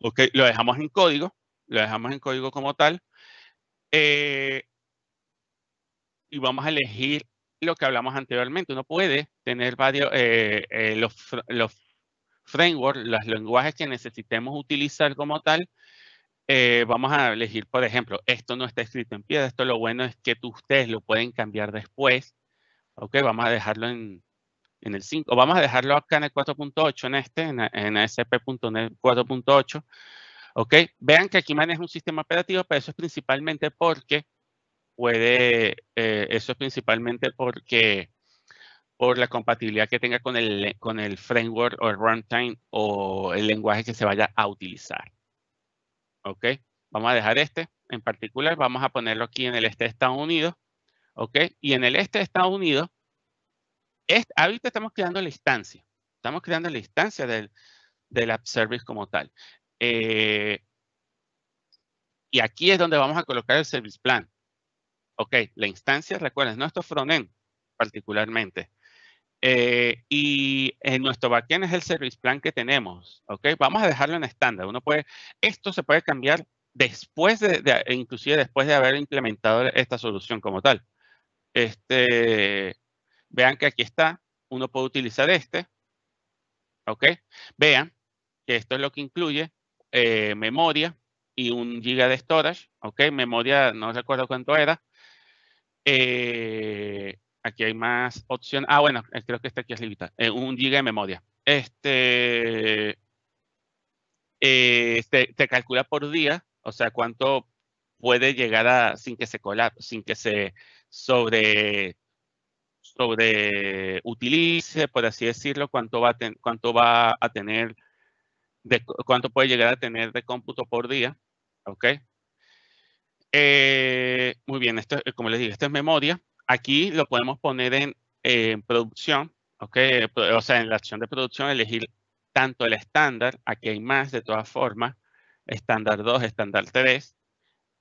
Ok, lo dejamos en código, lo dejamos en código como tal. Eh, y vamos a elegir lo que hablamos anteriormente. Uno puede tener varios, los, framework, los lenguajes que necesitemos utilizar como tal, eh, vamos a elegir, por ejemplo, esto no está escrito en piedra, esto lo bueno es que tú, ustedes lo pueden cambiar después. Ok, vamos a dejarlo en, en el 5, vamos a dejarlo acá en el 4.8, en este, en, en ASP.NET 4.8. Ok, vean que aquí maneja un sistema operativo, pero eso es principalmente porque puede, eh, eso es principalmente porque por la compatibilidad que tenga con el, con el framework o el runtime o el lenguaje que se vaya a utilizar. ¿Ok? Vamos a dejar este en particular. Vamos a ponerlo aquí en el este de Estados Unidos. ¿Ok? Y en el este de Estados Unidos, ahorita estamos creando la instancia. Estamos creando la instancia del, del app service como tal. Eh, y aquí es donde vamos a colocar el service plan. Ok, la instancia, recuerden, nuestro frontend particularmente. Eh, y en nuestro backend es el service plan que tenemos, ¿ok? Vamos a dejarlo en estándar. Uno puede, esto se puede cambiar después de, inclusive después de haber implementado esta solución como tal. Este, vean que aquí está, uno puede utilizar este, ¿ok? Vean que esto es lo que incluye eh, memoria y un giga de storage, ¿ok? Memoria, no recuerdo cuánto era. Eh, Aquí hay más opción. Ah, bueno, eh, creo que este aquí es limitada. Eh, un giga de memoria. Este, te, eh, calcula por día, o sea, cuánto puede llegar a, sin que se colapse, sin que se sobre, sobre utilice, por así decirlo, cuánto va a, cuánto va a tener, de, cuánto puede llegar a tener de cómputo por día, ¿ok? Eh, muy bien, esto, como les digo, esto es memoria. Aquí lo podemos poner en, eh, producción, eh, o sea, en la acción de producción, elegir tanto el estándar, aquí hay más de todas formas, estándar 2, estándar 3,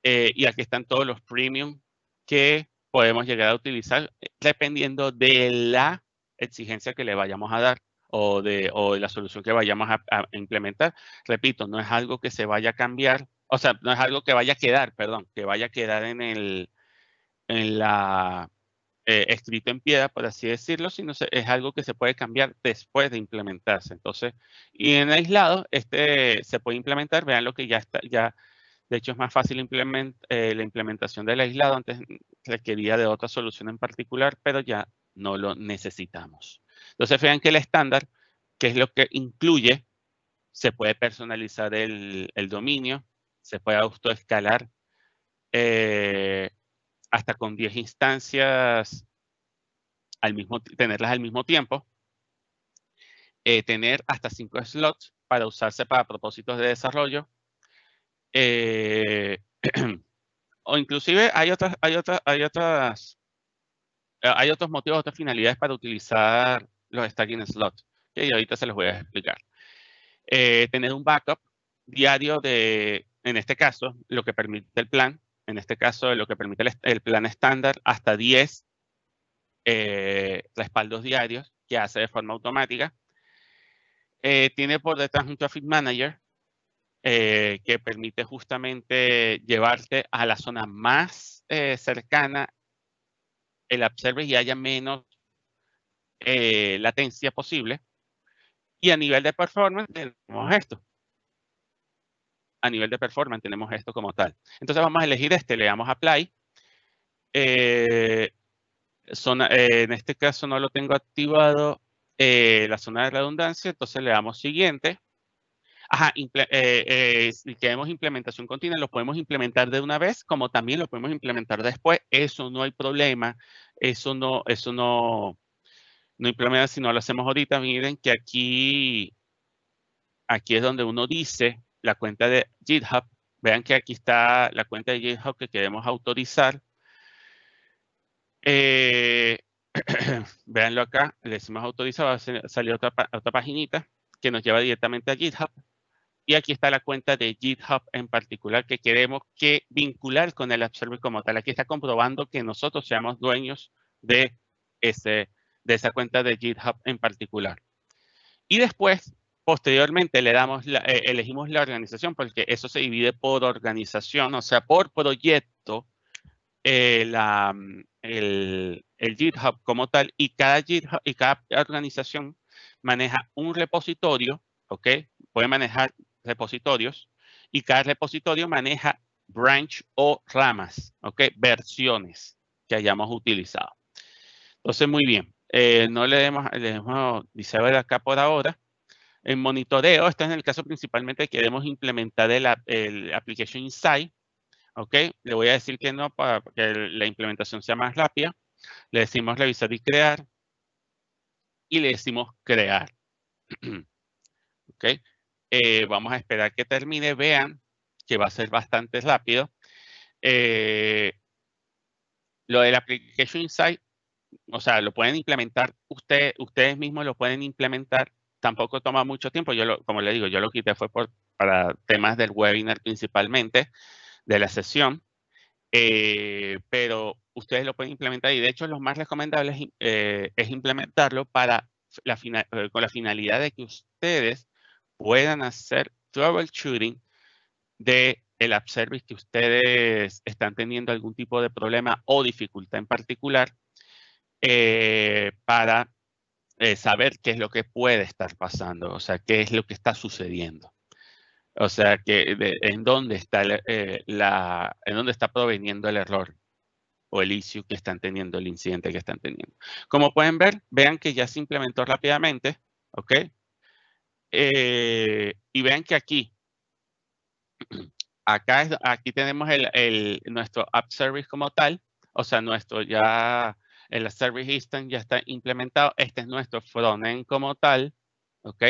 eh, y aquí están todos los premium que podemos llegar a utilizar dependiendo de la exigencia que le vayamos a dar o de, la solución que vayamos a, a, implementar. Repito, no es algo que se vaya a cambiar, o sea, no es algo que vaya a quedar, perdón, que vaya a quedar en, el, en, la, eh, escrito en piedra, por así decirlo, sino es algo que se puede cambiar después de implementarse. Entonces, y en aislado, este se puede implementar, vean lo que ya está, ya de hecho, es más fácil implementar, eh, la implementación del aislado. Antes requería de otra solución en particular, pero ya no lo necesitamos. Entonces, vean que el estándar, que es lo que incluye, se puede personalizar el, dominio, se puede autoescalar, eh, hasta con 10 instancias al mismo, tenerlas al mismo tiempo, eh, tener hasta 5 slots para usarse para propósitos de desarrollo, eh, [CLEARS THROAT] o inclusive hay otras, hay otras, hay otras, eh, hay otros motivos, otras finalidades para utilizar los stacking slots, que ahorita se los voy a explicar. tener un backup diario de, en este caso, lo que permite el plan, en este caso lo que permite el, plan estándar, hasta 10 eh, respaldos diarios que hace de forma automática. Eh, tiene por detrás un Traffic Manager eh, que permite justamente llevarte a la zona más cercana, el observe y haya menos latencia posible. Y a nivel de performance tenemos esto nivel de performance tenemos esto como tal. Entonces vamos a elegir este, le damos apply. Eh, eh en este caso no lo tengo activado eh, la zona de redundancia, entonces le damos siguiente. Ajá, eh, si queremos implementación continua, lo podemos implementar de una vez, como también lo podemos implementar después. Eso no hay problema, eso no, eso no, no hay si no lo hacemos ahorita. Miren que aquí, aquí es donde uno dice la cuenta de GitHub. Vean que aquí está la cuenta de GitHub que queremos autorizar. Eh, [CLEARS THROAT] veanlo acá, les hemos autorizado va a salir otra, otra paginita que nos lleva directamente a GitHub. Y aquí está la cuenta de GitHub en particular que queremos que vincular con el App como tal. Aquí está comprobando que nosotros seamos dueños de, ese, de esa cuenta de GitHub en particular. Y después Posteriormente le damos eh, elegimos la organización porque eso se divide por organización, o sea, por proyecto, eh, la, mm, el, GitHub como tal, y cada, y cada organización maneja un repositorio, ¿ok? Puede manejar repositorios y cada repositorio maneja branch o ramas, ¿ok? Versiones que hayamos utilizado. Entonces, muy bien. Eh, no le demos, le demos, acá por ahora. En monitoreo, esto es el caso principalmente queremos implementar el, Application Insight. ¿Ok? Le voy a decir que no para que la implementación sea más rápida. Le decimos revisar y crear. Y le decimos crear. [CLEARS THROAT] ¿Ok? Eh, vamos a esperar que termine. Vean que va a ser bastante rápido. Eh, lo del Application Insight, o sea, lo pueden implementar ustedes mismos lo pueden implementar tampoco toma mucho tiempo. Yo, como le digo, yo lo quité fue por, para temas del webinar principalmente, de la sesión. Eh, pero ustedes lo pueden implementar y de hecho lo más recomendable es, eh, implementarlo para la eh, con la finalidad de que ustedes puedan hacer troubleshooting de el app service que ustedes están teniendo algún tipo de problema o dificultad en particular para eh, saber qué es lo que puede estar pasando, o sea, qué es lo que está sucediendo. O sea, que en dónde está eh, la, en dónde está proveniendo el error o el issue que están teniendo, el incidente que están teniendo. Como pueden ver, vean que ya se implementó rápidamente, ¿ok? Eh, y vean que aquí, [CLEARS THROAT] acá es, aquí tenemos el, el, nuestro app service como tal, o sea, nuestro ya el Service instance ya está implementado. Este es nuestro frontend como tal. ¿Ok?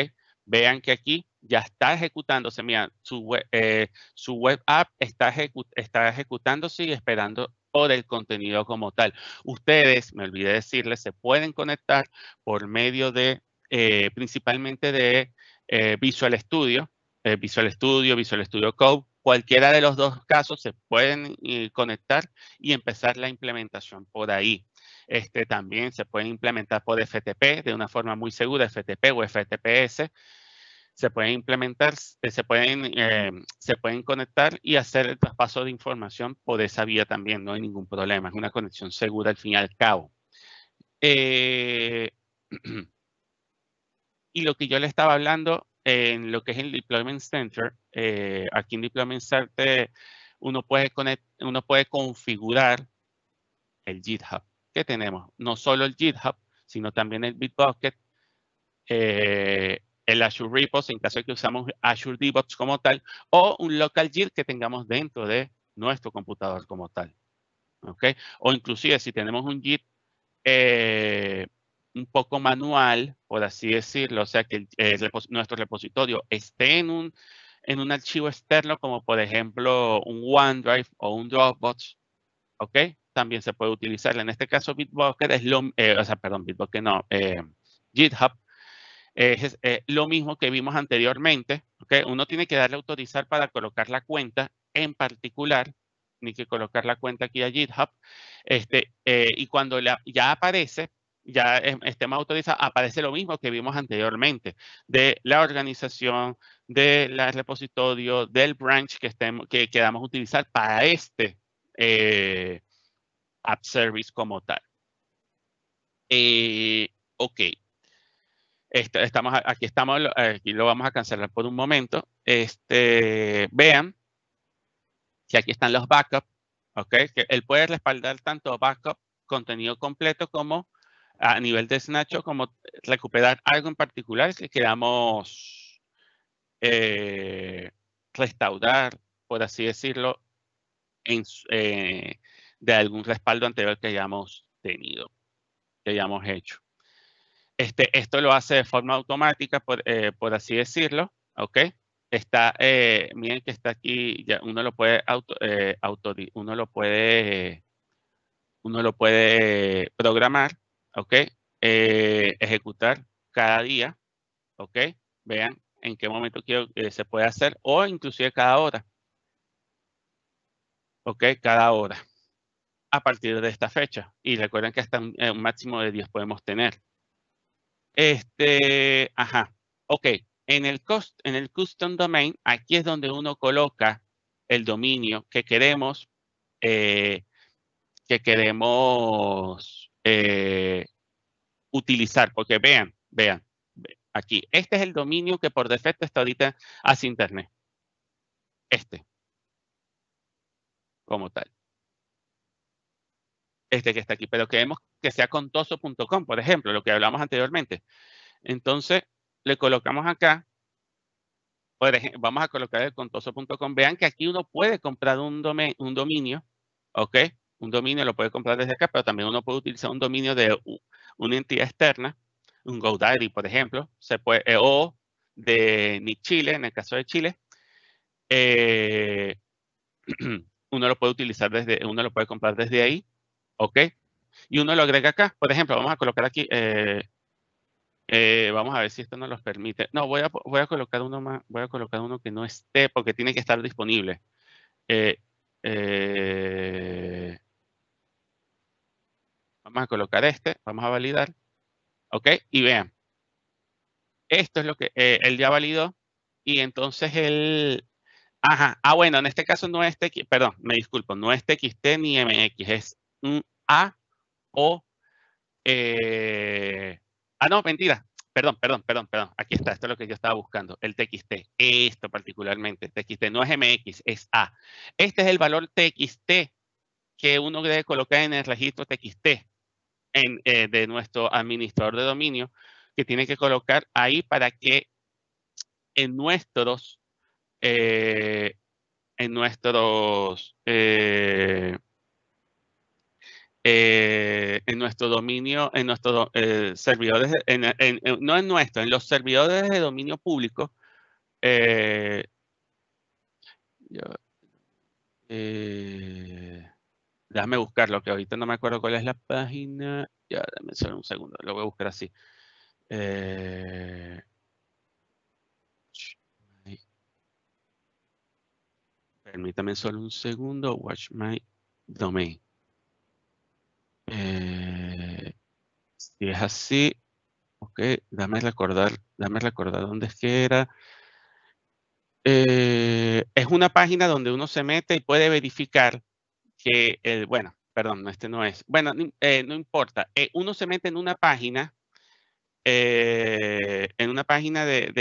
Vean que aquí ya está ejecutándose. Mira, su web, eh, su web app está, ejecu está ejecutándose y esperando por el contenido como tal. Ustedes, me olvidé decirles, se pueden conectar por medio de, eh, principalmente de eh, Visual Studio, Visual Studio, Visual Studio Code. Cualquiera de los dos casos se pueden conectar y empezar la implementación por ahí. Este, también se pueden implementar por FTP de una forma muy segura, FTP o FTPS. Se pueden implementar, eh, se pueden, eh, se pueden conectar y hacer el traspaso de información por esa vía también. No hay ningún problema. Es una conexión segura al fin y al cabo. Eh, [CLEARS THROAT] y lo que yo le estaba hablando en lo que es el Deployment Center, aquí en Deployment Center uno puede, uno puede configurar el GitHub tenemos, no solo el GitHub, sino también el Bitbucket, eh, el Azure Repos, en caso de que usamos Azure DevOps como tal, o un local Git que tengamos dentro de nuestro computador como tal. Ok, O inclusive si tenemos un Git eh, un poco manual, por así decirlo, o sea que nuestro repositorio esté en un, en un archivo externo como por ejemplo un OneDrive o un Dropbox, ¿ok? también se puede utilizar. En este caso, Bitbucket es lo, eh, o sea, perdón, Bitbucket no, eh, GitHub eh, es, lo mismo que vimos anteriormente. ¿okay? Uno tiene que darle autorizar para colocar la cuenta en particular, ni que colocar la cuenta aquí a GitHub. Este, y cuando ya aparece, ya estemos autorizados, aparece lo mismo que vimos anteriormente, de la organización, del repositorio, del branch que, estemos, que queramos utilizar para este eh, app service como tal. Eh, ok. Este, estamos, aquí estamos, aquí lo vamos a cancelar por un momento. Este, vean que aquí están los backups. Ok, que él puede respaldar tanto backup, contenido completo, como a nivel de Snacho, como recuperar algo en particular que queramos eh, restaurar, por así decirlo, en, eh, de algún respaldo anterior que hayamos tenido, que hayamos hecho. Este, esto lo hace de forma automática, por, eh, así decirlo, ¿ok? Está, eh, miren que está aquí, ya uno lo puede auto, eh, auto uno lo puede, uno lo puede programar, ¿ok? ejecutar cada día, ¿ok? Vean en qué momento quiero, se puede hacer o inclusive cada hora, ¿ok? Cada hora a partir de esta fecha. Y recuerden que hasta un, eh, máximo de 10 podemos tener. Este, ajá, ok. En el, cost, en el custom domain, aquí es donde uno coloca el dominio que queremos, eh, que queremos eh, utilizar. Porque vean, vean, aquí. Este es el dominio que por defecto está ahorita hacia Internet. Este. Como tal este que está aquí, pero queremos que sea contoso.com, por ejemplo, lo que hablamos anteriormente. Entonces, le colocamos acá, por vamos a colocar el contoso.com. Vean que aquí uno puede comprar un, un dominio, ¿ok? Un dominio lo puede comprar desde acá, pero también uno puede utilizar un dominio de una entidad externa, un GoDaddy, por ejemplo, eh, o de ni Chile, en el caso de Chile. Eh, [CLEARS THROAT] uno lo puede utilizar desde, uno lo puede comprar desde ahí ¿Ok? Y uno lo agrega acá. Por ejemplo, vamos a colocar aquí, eh, eh, vamos a ver si esto nos lo permite. No, voy a, voy a colocar uno más, voy a colocar uno que no esté porque tiene que estar disponible. Eh, vamos a colocar este, vamos a validar. ¿Ok? Y vean. Esto es lo que él ya validó y entonces él, Ajá. Ah, bueno, en este caso no es TXT, perdón, me disculpo, no es TXT ni MX, es a, O, eh, ah, no, mentira. Perdón, perdón, perdón, perdón. Aquí está, esto es lo que yo estaba buscando, el TXT. Esto particularmente, TXT no es MX, es A. Este es el valor TXT que uno debe colocar en el registro TXT eh, de nuestro administrador de dominio, que tiene que colocar ahí para que en nuestros, eh, en nuestros, eh, eh, en nuestro dominio, en nuestros eh, servidores, no en nuestro, en los servidores de dominio público. Eh, eh, déjame buscarlo, que ahorita no me acuerdo cuál es la página. Ya, dame solo un segundo, lo voy a buscar así. permítame solo un segundo, watch my domain. Eh, si es así, ok, dame recordar, dame recordar dónde es que era. Eh, es una página donde uno se mete y puede verificar que, el bueno, perdón, este no es. Bueno, eh, no importa. uno se mete en una página, en una página de,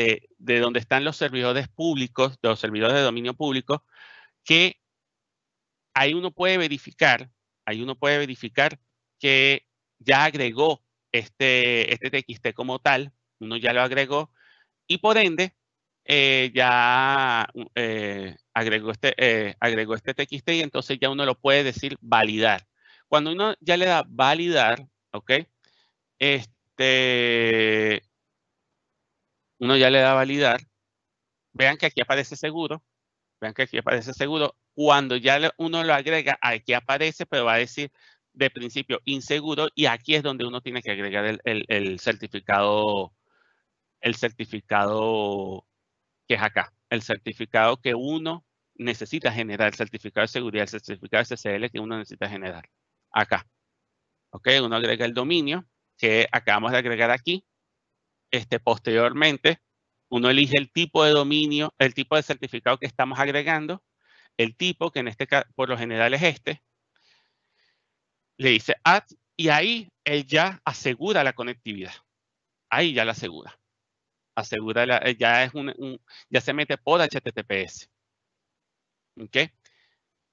de, donde están los servidores públicos, los servidores de dominio público, que ahí uno puede verificar, ahí uno puede verificar que ya agregó este, este TXT como tal, uno ya lo agregó y por ende eh, ya eh, agregó, este, eh, agregó este TXT y entonces ya uno lo puede decir validar. Cuando uno ya le da validar, ¿ok? Este, uno ya le da validar. Vean que aquí aparece seguro. Vean que aquí aparece seguro. Cuando ya uno lo agrega, aquí aparece, pero va a decir de principio inseguro y aquí es donde uno tiene que agregar el, el, certificado, el certificado que es acá, el certificado que uno necesita generar, el certificado de seguridad, el certificado SSL que uno necesita generar acá. Ok, uno agrega el dominio que acabamos de agregar aquí. Este, posteriormente, uno elige el tipo de dominio, el tipo de certificado que estamos agregando, el tipo, que en este caso por lo general es este, le dice add y ahí él ya asegura la conectividad. Ahí ya la asegura. Asegura, la, eh, ya, es un, ya se mete por HTTPS. ¿Ok?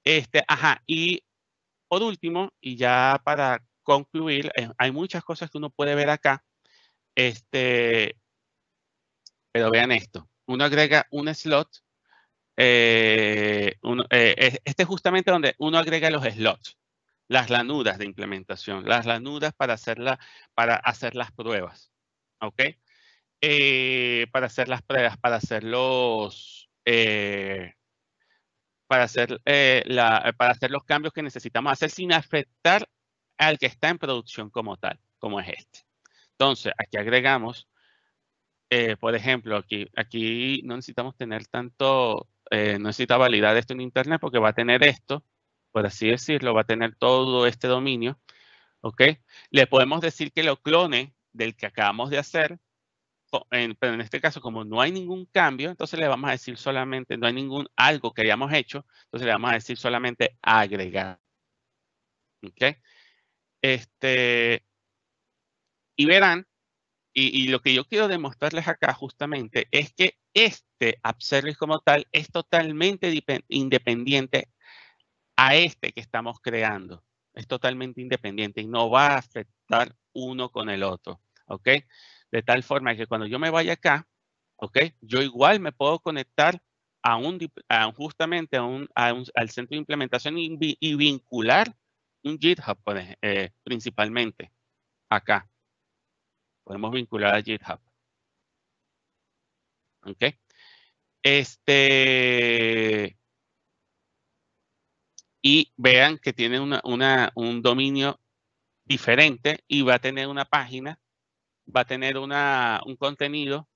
Este, ajá, y por último, y ya para concluir, eh, hay muchas cosas que uno puede ver acá. Este, pero vean esto. Uno agrega un slot. Eh, este es justamente donde uno agrega los slots las lanudas de implementación, las lanudas para hacer, para hacer las pruebas, ¿ok? Eh, para hacer las pruebas, para hacer los... Eh, para hacer, eh, la, para hacer los cambios que necesitamos hacer sin afectar al que está en producción como tal, como es este. Entonces, aquí agregamos, por ejemplo, aquí, aquí no necesitamos tener tanto, no necesita validar esto en Internet porque va a tener esto, por así decirlo, va a tener todo este dominio, ¿ok? Le podemos decir que lo clone del que acabamos de hacer, pero en este caso, como no hay ningún cambio, entonces le vamos a decir solamente, no hay ningún algo que hayamos hecho, entonces le vamos a decir solamente agregar, ¿ok? Este, y verán, y, lo que yo quiero demostrarles acá justamente es que este AppService como tal es totalmente independiente a este que estamos creando. Es totalmente independiente y no va a afectar uno con el otro, ¿ok? De tal forma que cuando yo me vaya acá, ¿ok? Yo igual me puedo conectar a un, justamente a un, al centro de implementación y, vincular un GitHub eh, principalmente acá. Podemos vincular a GitHub. ¿Ok? Este, y vean que tiene una, una, un dominio diferente y va a tener una página, va a tener una, un contenido.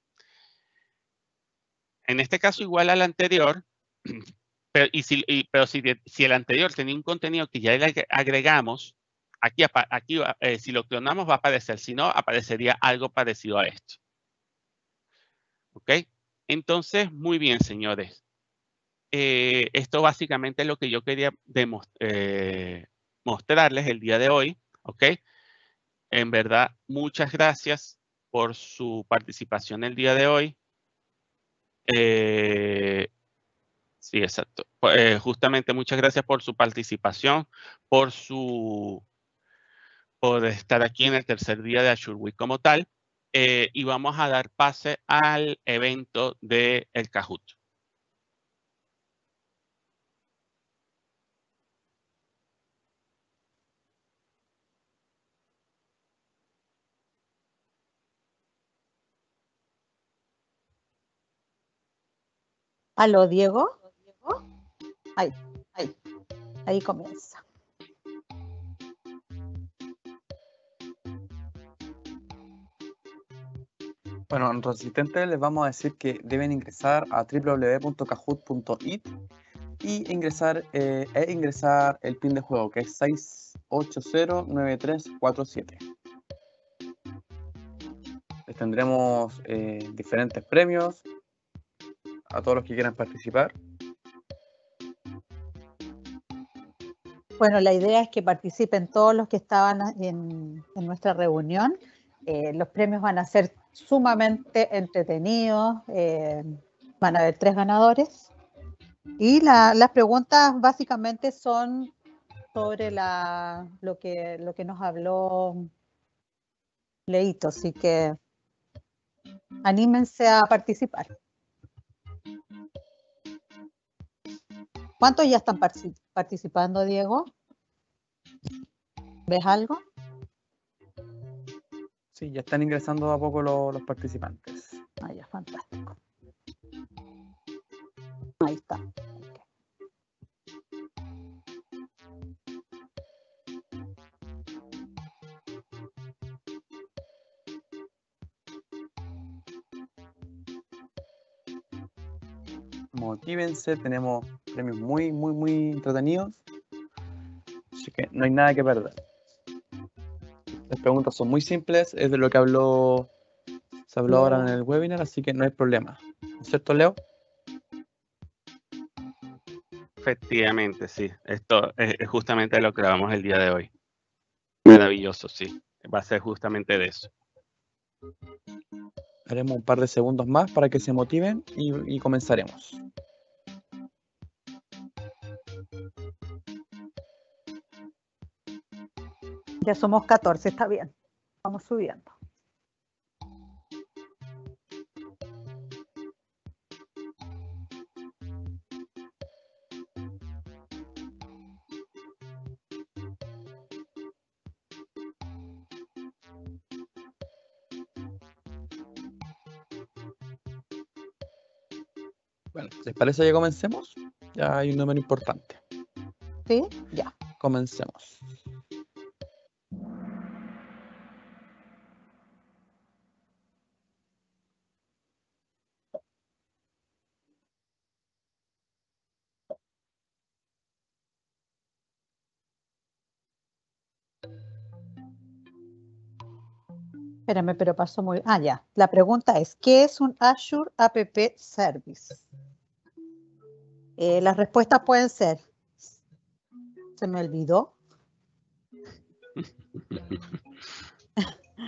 En este caso igual al anterior, [CLEARS THROAT] pero, y si, pero si, si, el anterior tenía un contenido que ya agregamos, aquí, aquí eh, si lo clonamos va a aparecer, si no, aparecería algo parecido a esto. ¿Ok? Entonces, muy bien, señores. Eh, esto básicamente es lo que yo quería demostrarles eh, mostrarles el día de hoy, ¿ok? En verdad, muchas gracias por su participación el día de hoy. Eh, sí, exacto. Pues, justamente muchas gracias por su participación, por su por estar aquí en el tercer día de Azure Week como tal. y vamos a dar pase al evento del el Kahoot. Aló, Diego. Ahí, ahí, ahí comienza. Bueno, a asistentes les vamos a decir que deben ingresar a www.kahoot.it y ingresar, eh, e ingresar el pin de juego que es 6809347. Les tendremos eh, diferentes premios, a todos los que quieran participar. Bueno, la idea es que participen todos los que estaban en, nuestra reunión. Eh, los premios van a ser sumamente entretenidos. Eh, van a haber tres ganadores. Y las preguntas básicamente son sobre lo, que, lo que nos habló Leito, así que anímense a participar. ¿Cuántos ya están participando, Diego? ¿Ves algo? Sí, ya están ingresando a poco los, participantes. Ah, ya, fantástico. Ahí está. Motívense, tenemos muy, muy, muy entretenidos. Así que no hay nada que perder. Las preguntas son muy simples, es de lo que habló, se habló ahora en el webinar, así que no hay problema. ¿No cierto, Leo? Efectivamente, sí. Esto es justamente lo que grabamos el día de hoy. Maravilloso, sí. Va a ser justamente de eso. Haremos un par de segundos más para que se motiven y comenzaremos. Ya somos 14, está bien. Vamos subiendo. Bueno, ¿les parece que comencemos? Ya hay un número importante. Sí, ya. Comencemos. Espérame, pero pasó muy... Ah, ya. La pregunta es, ¿qué es un Azure App Service? Eh, las respuestas pueden ser, se me olvidó. [LAUGHS]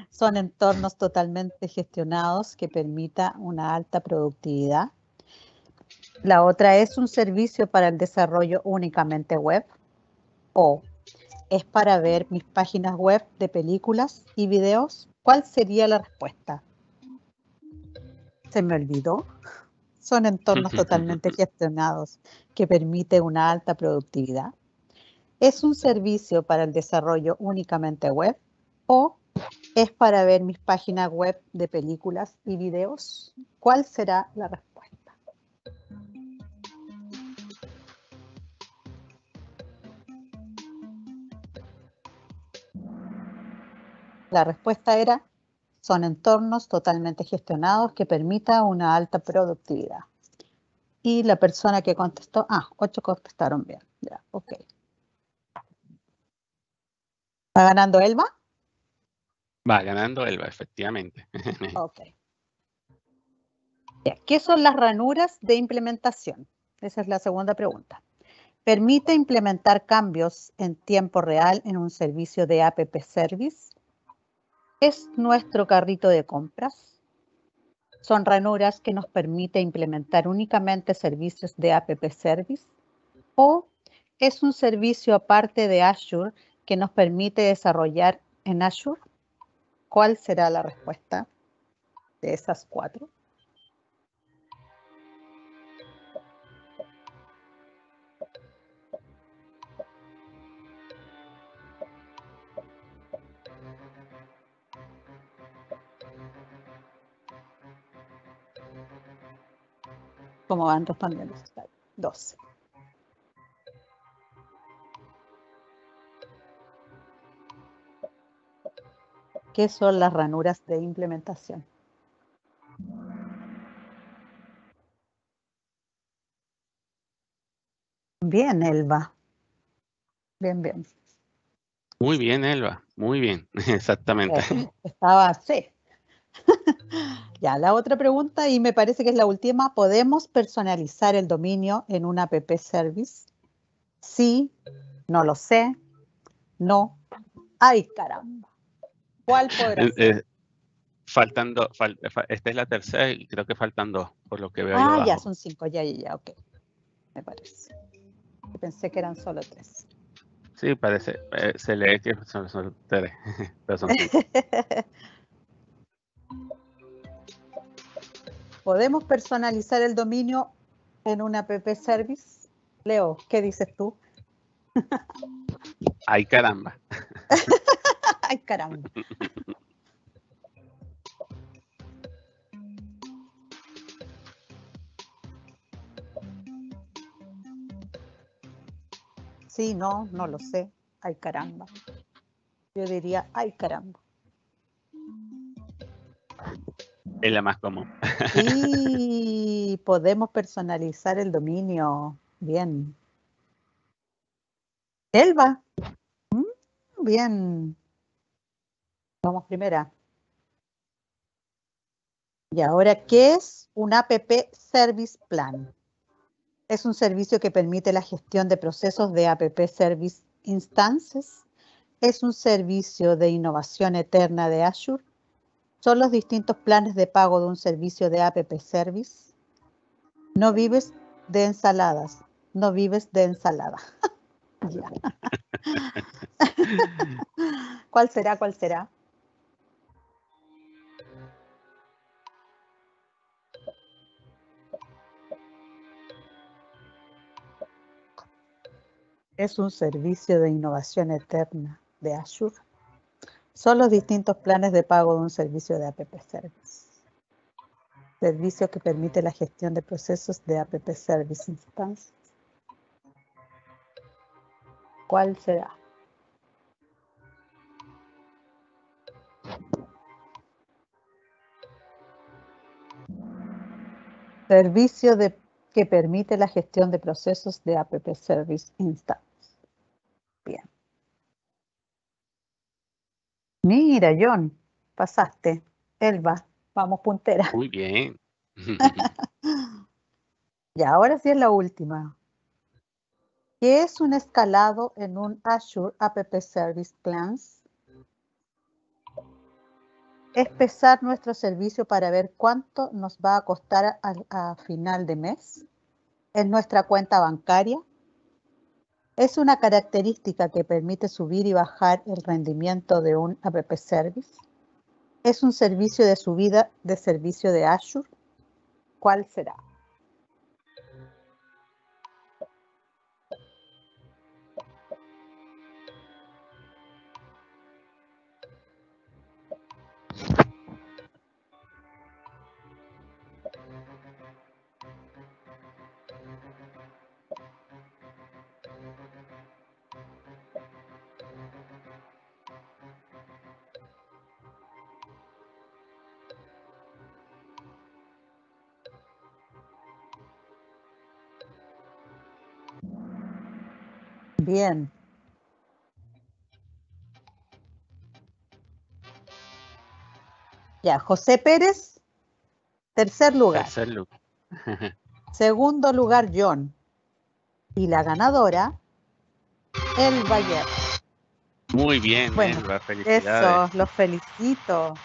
Son entornos totalmente gestionados que permita una alta productividad. La otra es un servicio para el desarrollo únicamente web o es para ver mis páginas web de películas y videos ¿Cuál sería la respuesta? Se me olvidó. Son entornos [LAUGHS] totalmente gestionados que permiten una alta productividad. ¿Es un servicio para el desarrollo únicamente web o es para ver mis páginas web de películas y videos? ¿Cuál será la respuesta? La respuesta era, son entornos totalmente gestionados que permita una alta productividad. Y la persona que contestó, ah, ocho contestaron bien. Ya, ok. ¿Va ganando Elba? Va ganando Elba, efectivamente. [LAUGHS] Ok. ¿Qué son las ranuras de implementación? Esa es la segunda pregunta. Permite implementar cambios en tiempo real en un servicio de app service es nuestro carrito de compras. Son ranuras que nos permite implementar únicamente servicios de App Service o es un servicio aparte de Azure que nos permite desarrollar en Azure. ¿Cuál será la respuesta de esas cuatro? cómo van respondiendo. Dos. ¿Qué son las ranuras de implementación? Bien, Elba. Bien, bien. Muy bien, Elba. Muy bien, [LAUGHS] exactamente. Estaba, sí, [LAUGHS] ya, la otra pregunta, y me parece que es la última, ¿podemos personalizar el dominio en una app service? Sí, no lo sé, no. ¡Ay, caramba! ¿Cuál podrá eh, faltando, eh, esta es la tercera y creo que faltan dos, por lo que veo. Ah, ya, son cinco, ya, ya, ya, ok. Me parece. Pensé que eran solo tres. Sí, parece, eh, se lee que son, tres, [LAUGHS] pero son cinco. [LAUGHS] ¿Podemos personalizar el dominio en una app service? Leo, ¿qué dices tú? Ay, caramba. [LAUGHS] Ay, caramba. Sí, no, no lo sé. Ay, caramba. Yo diría, ay, caramba. Es la más común. Y podemos personalizar el dominio. Bien. Elba. Mm, bien. Vamos primera. Y ahora, ¿qué es un APP Service Plan? Es un servicio que permite la gestión de procesos de APP Service Instances. Es un servicio de innovación eterna de Azure ¿Son los distintos planes de pago de un servicio de APP Service? No vives de ensaladas, no vives de ensalada. [LAUGHS] [LAUGHS] ¿Cuál será? ¿Cuál será? Es un servicio de innovación eterna de Azure son los distintos planes de pago de un servicio de APP Service. Servicio que permite la gestión de procesos de APP Service Instance. ¿Cuál será? Servicio que permite la gestión de procesos de APP Service Instance. Mira, John, pasaste. Elba, vamos puntera. Muy bien. [LAUGHS] y ahora sí es la última. ¿Qué es un escalado en un Azure App Service Plans? Es pesar nuestro servicio para ver cuánto nos va a costar a final de mes en nuestra cuenta bancaria es una característica que permite subir y bajar el rendimiento de un app service. Es un servicio de subida de servicio de Azure. ¿Cuál será? bien. Ya, José Pérez, tercer lugar. [LAUGHS] Segundo lugar, John. Y la ganadora, El Bayer. Muy bien, ¿eh? bueno, Eso, los felicito.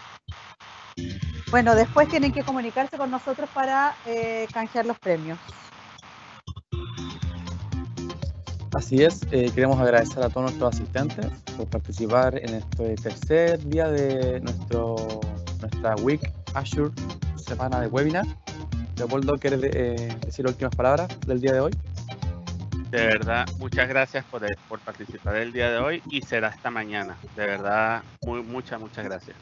Bueno, después tienen que comunicarse con nosotros para eh, canjear los premios. Así es, eh, queremos agradecer a todos nuestros asistentes por participar en este tercer día de nuestro, nuestra Week Azure, semana de webinar. Leopoldo, ¿quieres eh, decir últimas palabras del día de hoy? De verdad, muchas gracias por, eh, por participar el día de hoy y será esta mañana. De verdad, muy, muchas, muchas gracias.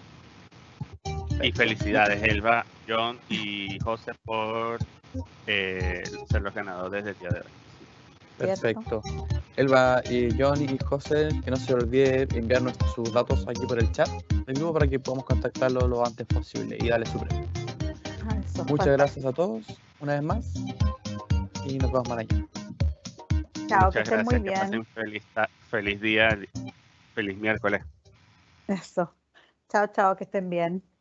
Y felicidades, Elba, John y José por eh, ser los ganadores del día de hoy. Perfecto. Elba y Johnny y José, que no se olvide enviarnos sus datos aquí por el chat de nuevo para que podamos contactarlo lo antes posible y darle su ah, Muchas gracias a todos una vez más y nos vemos mañana. Chao, que estén bien. Que feliz, feliz día, feliz miércoles. Eso. Chao, chao, que estén bien.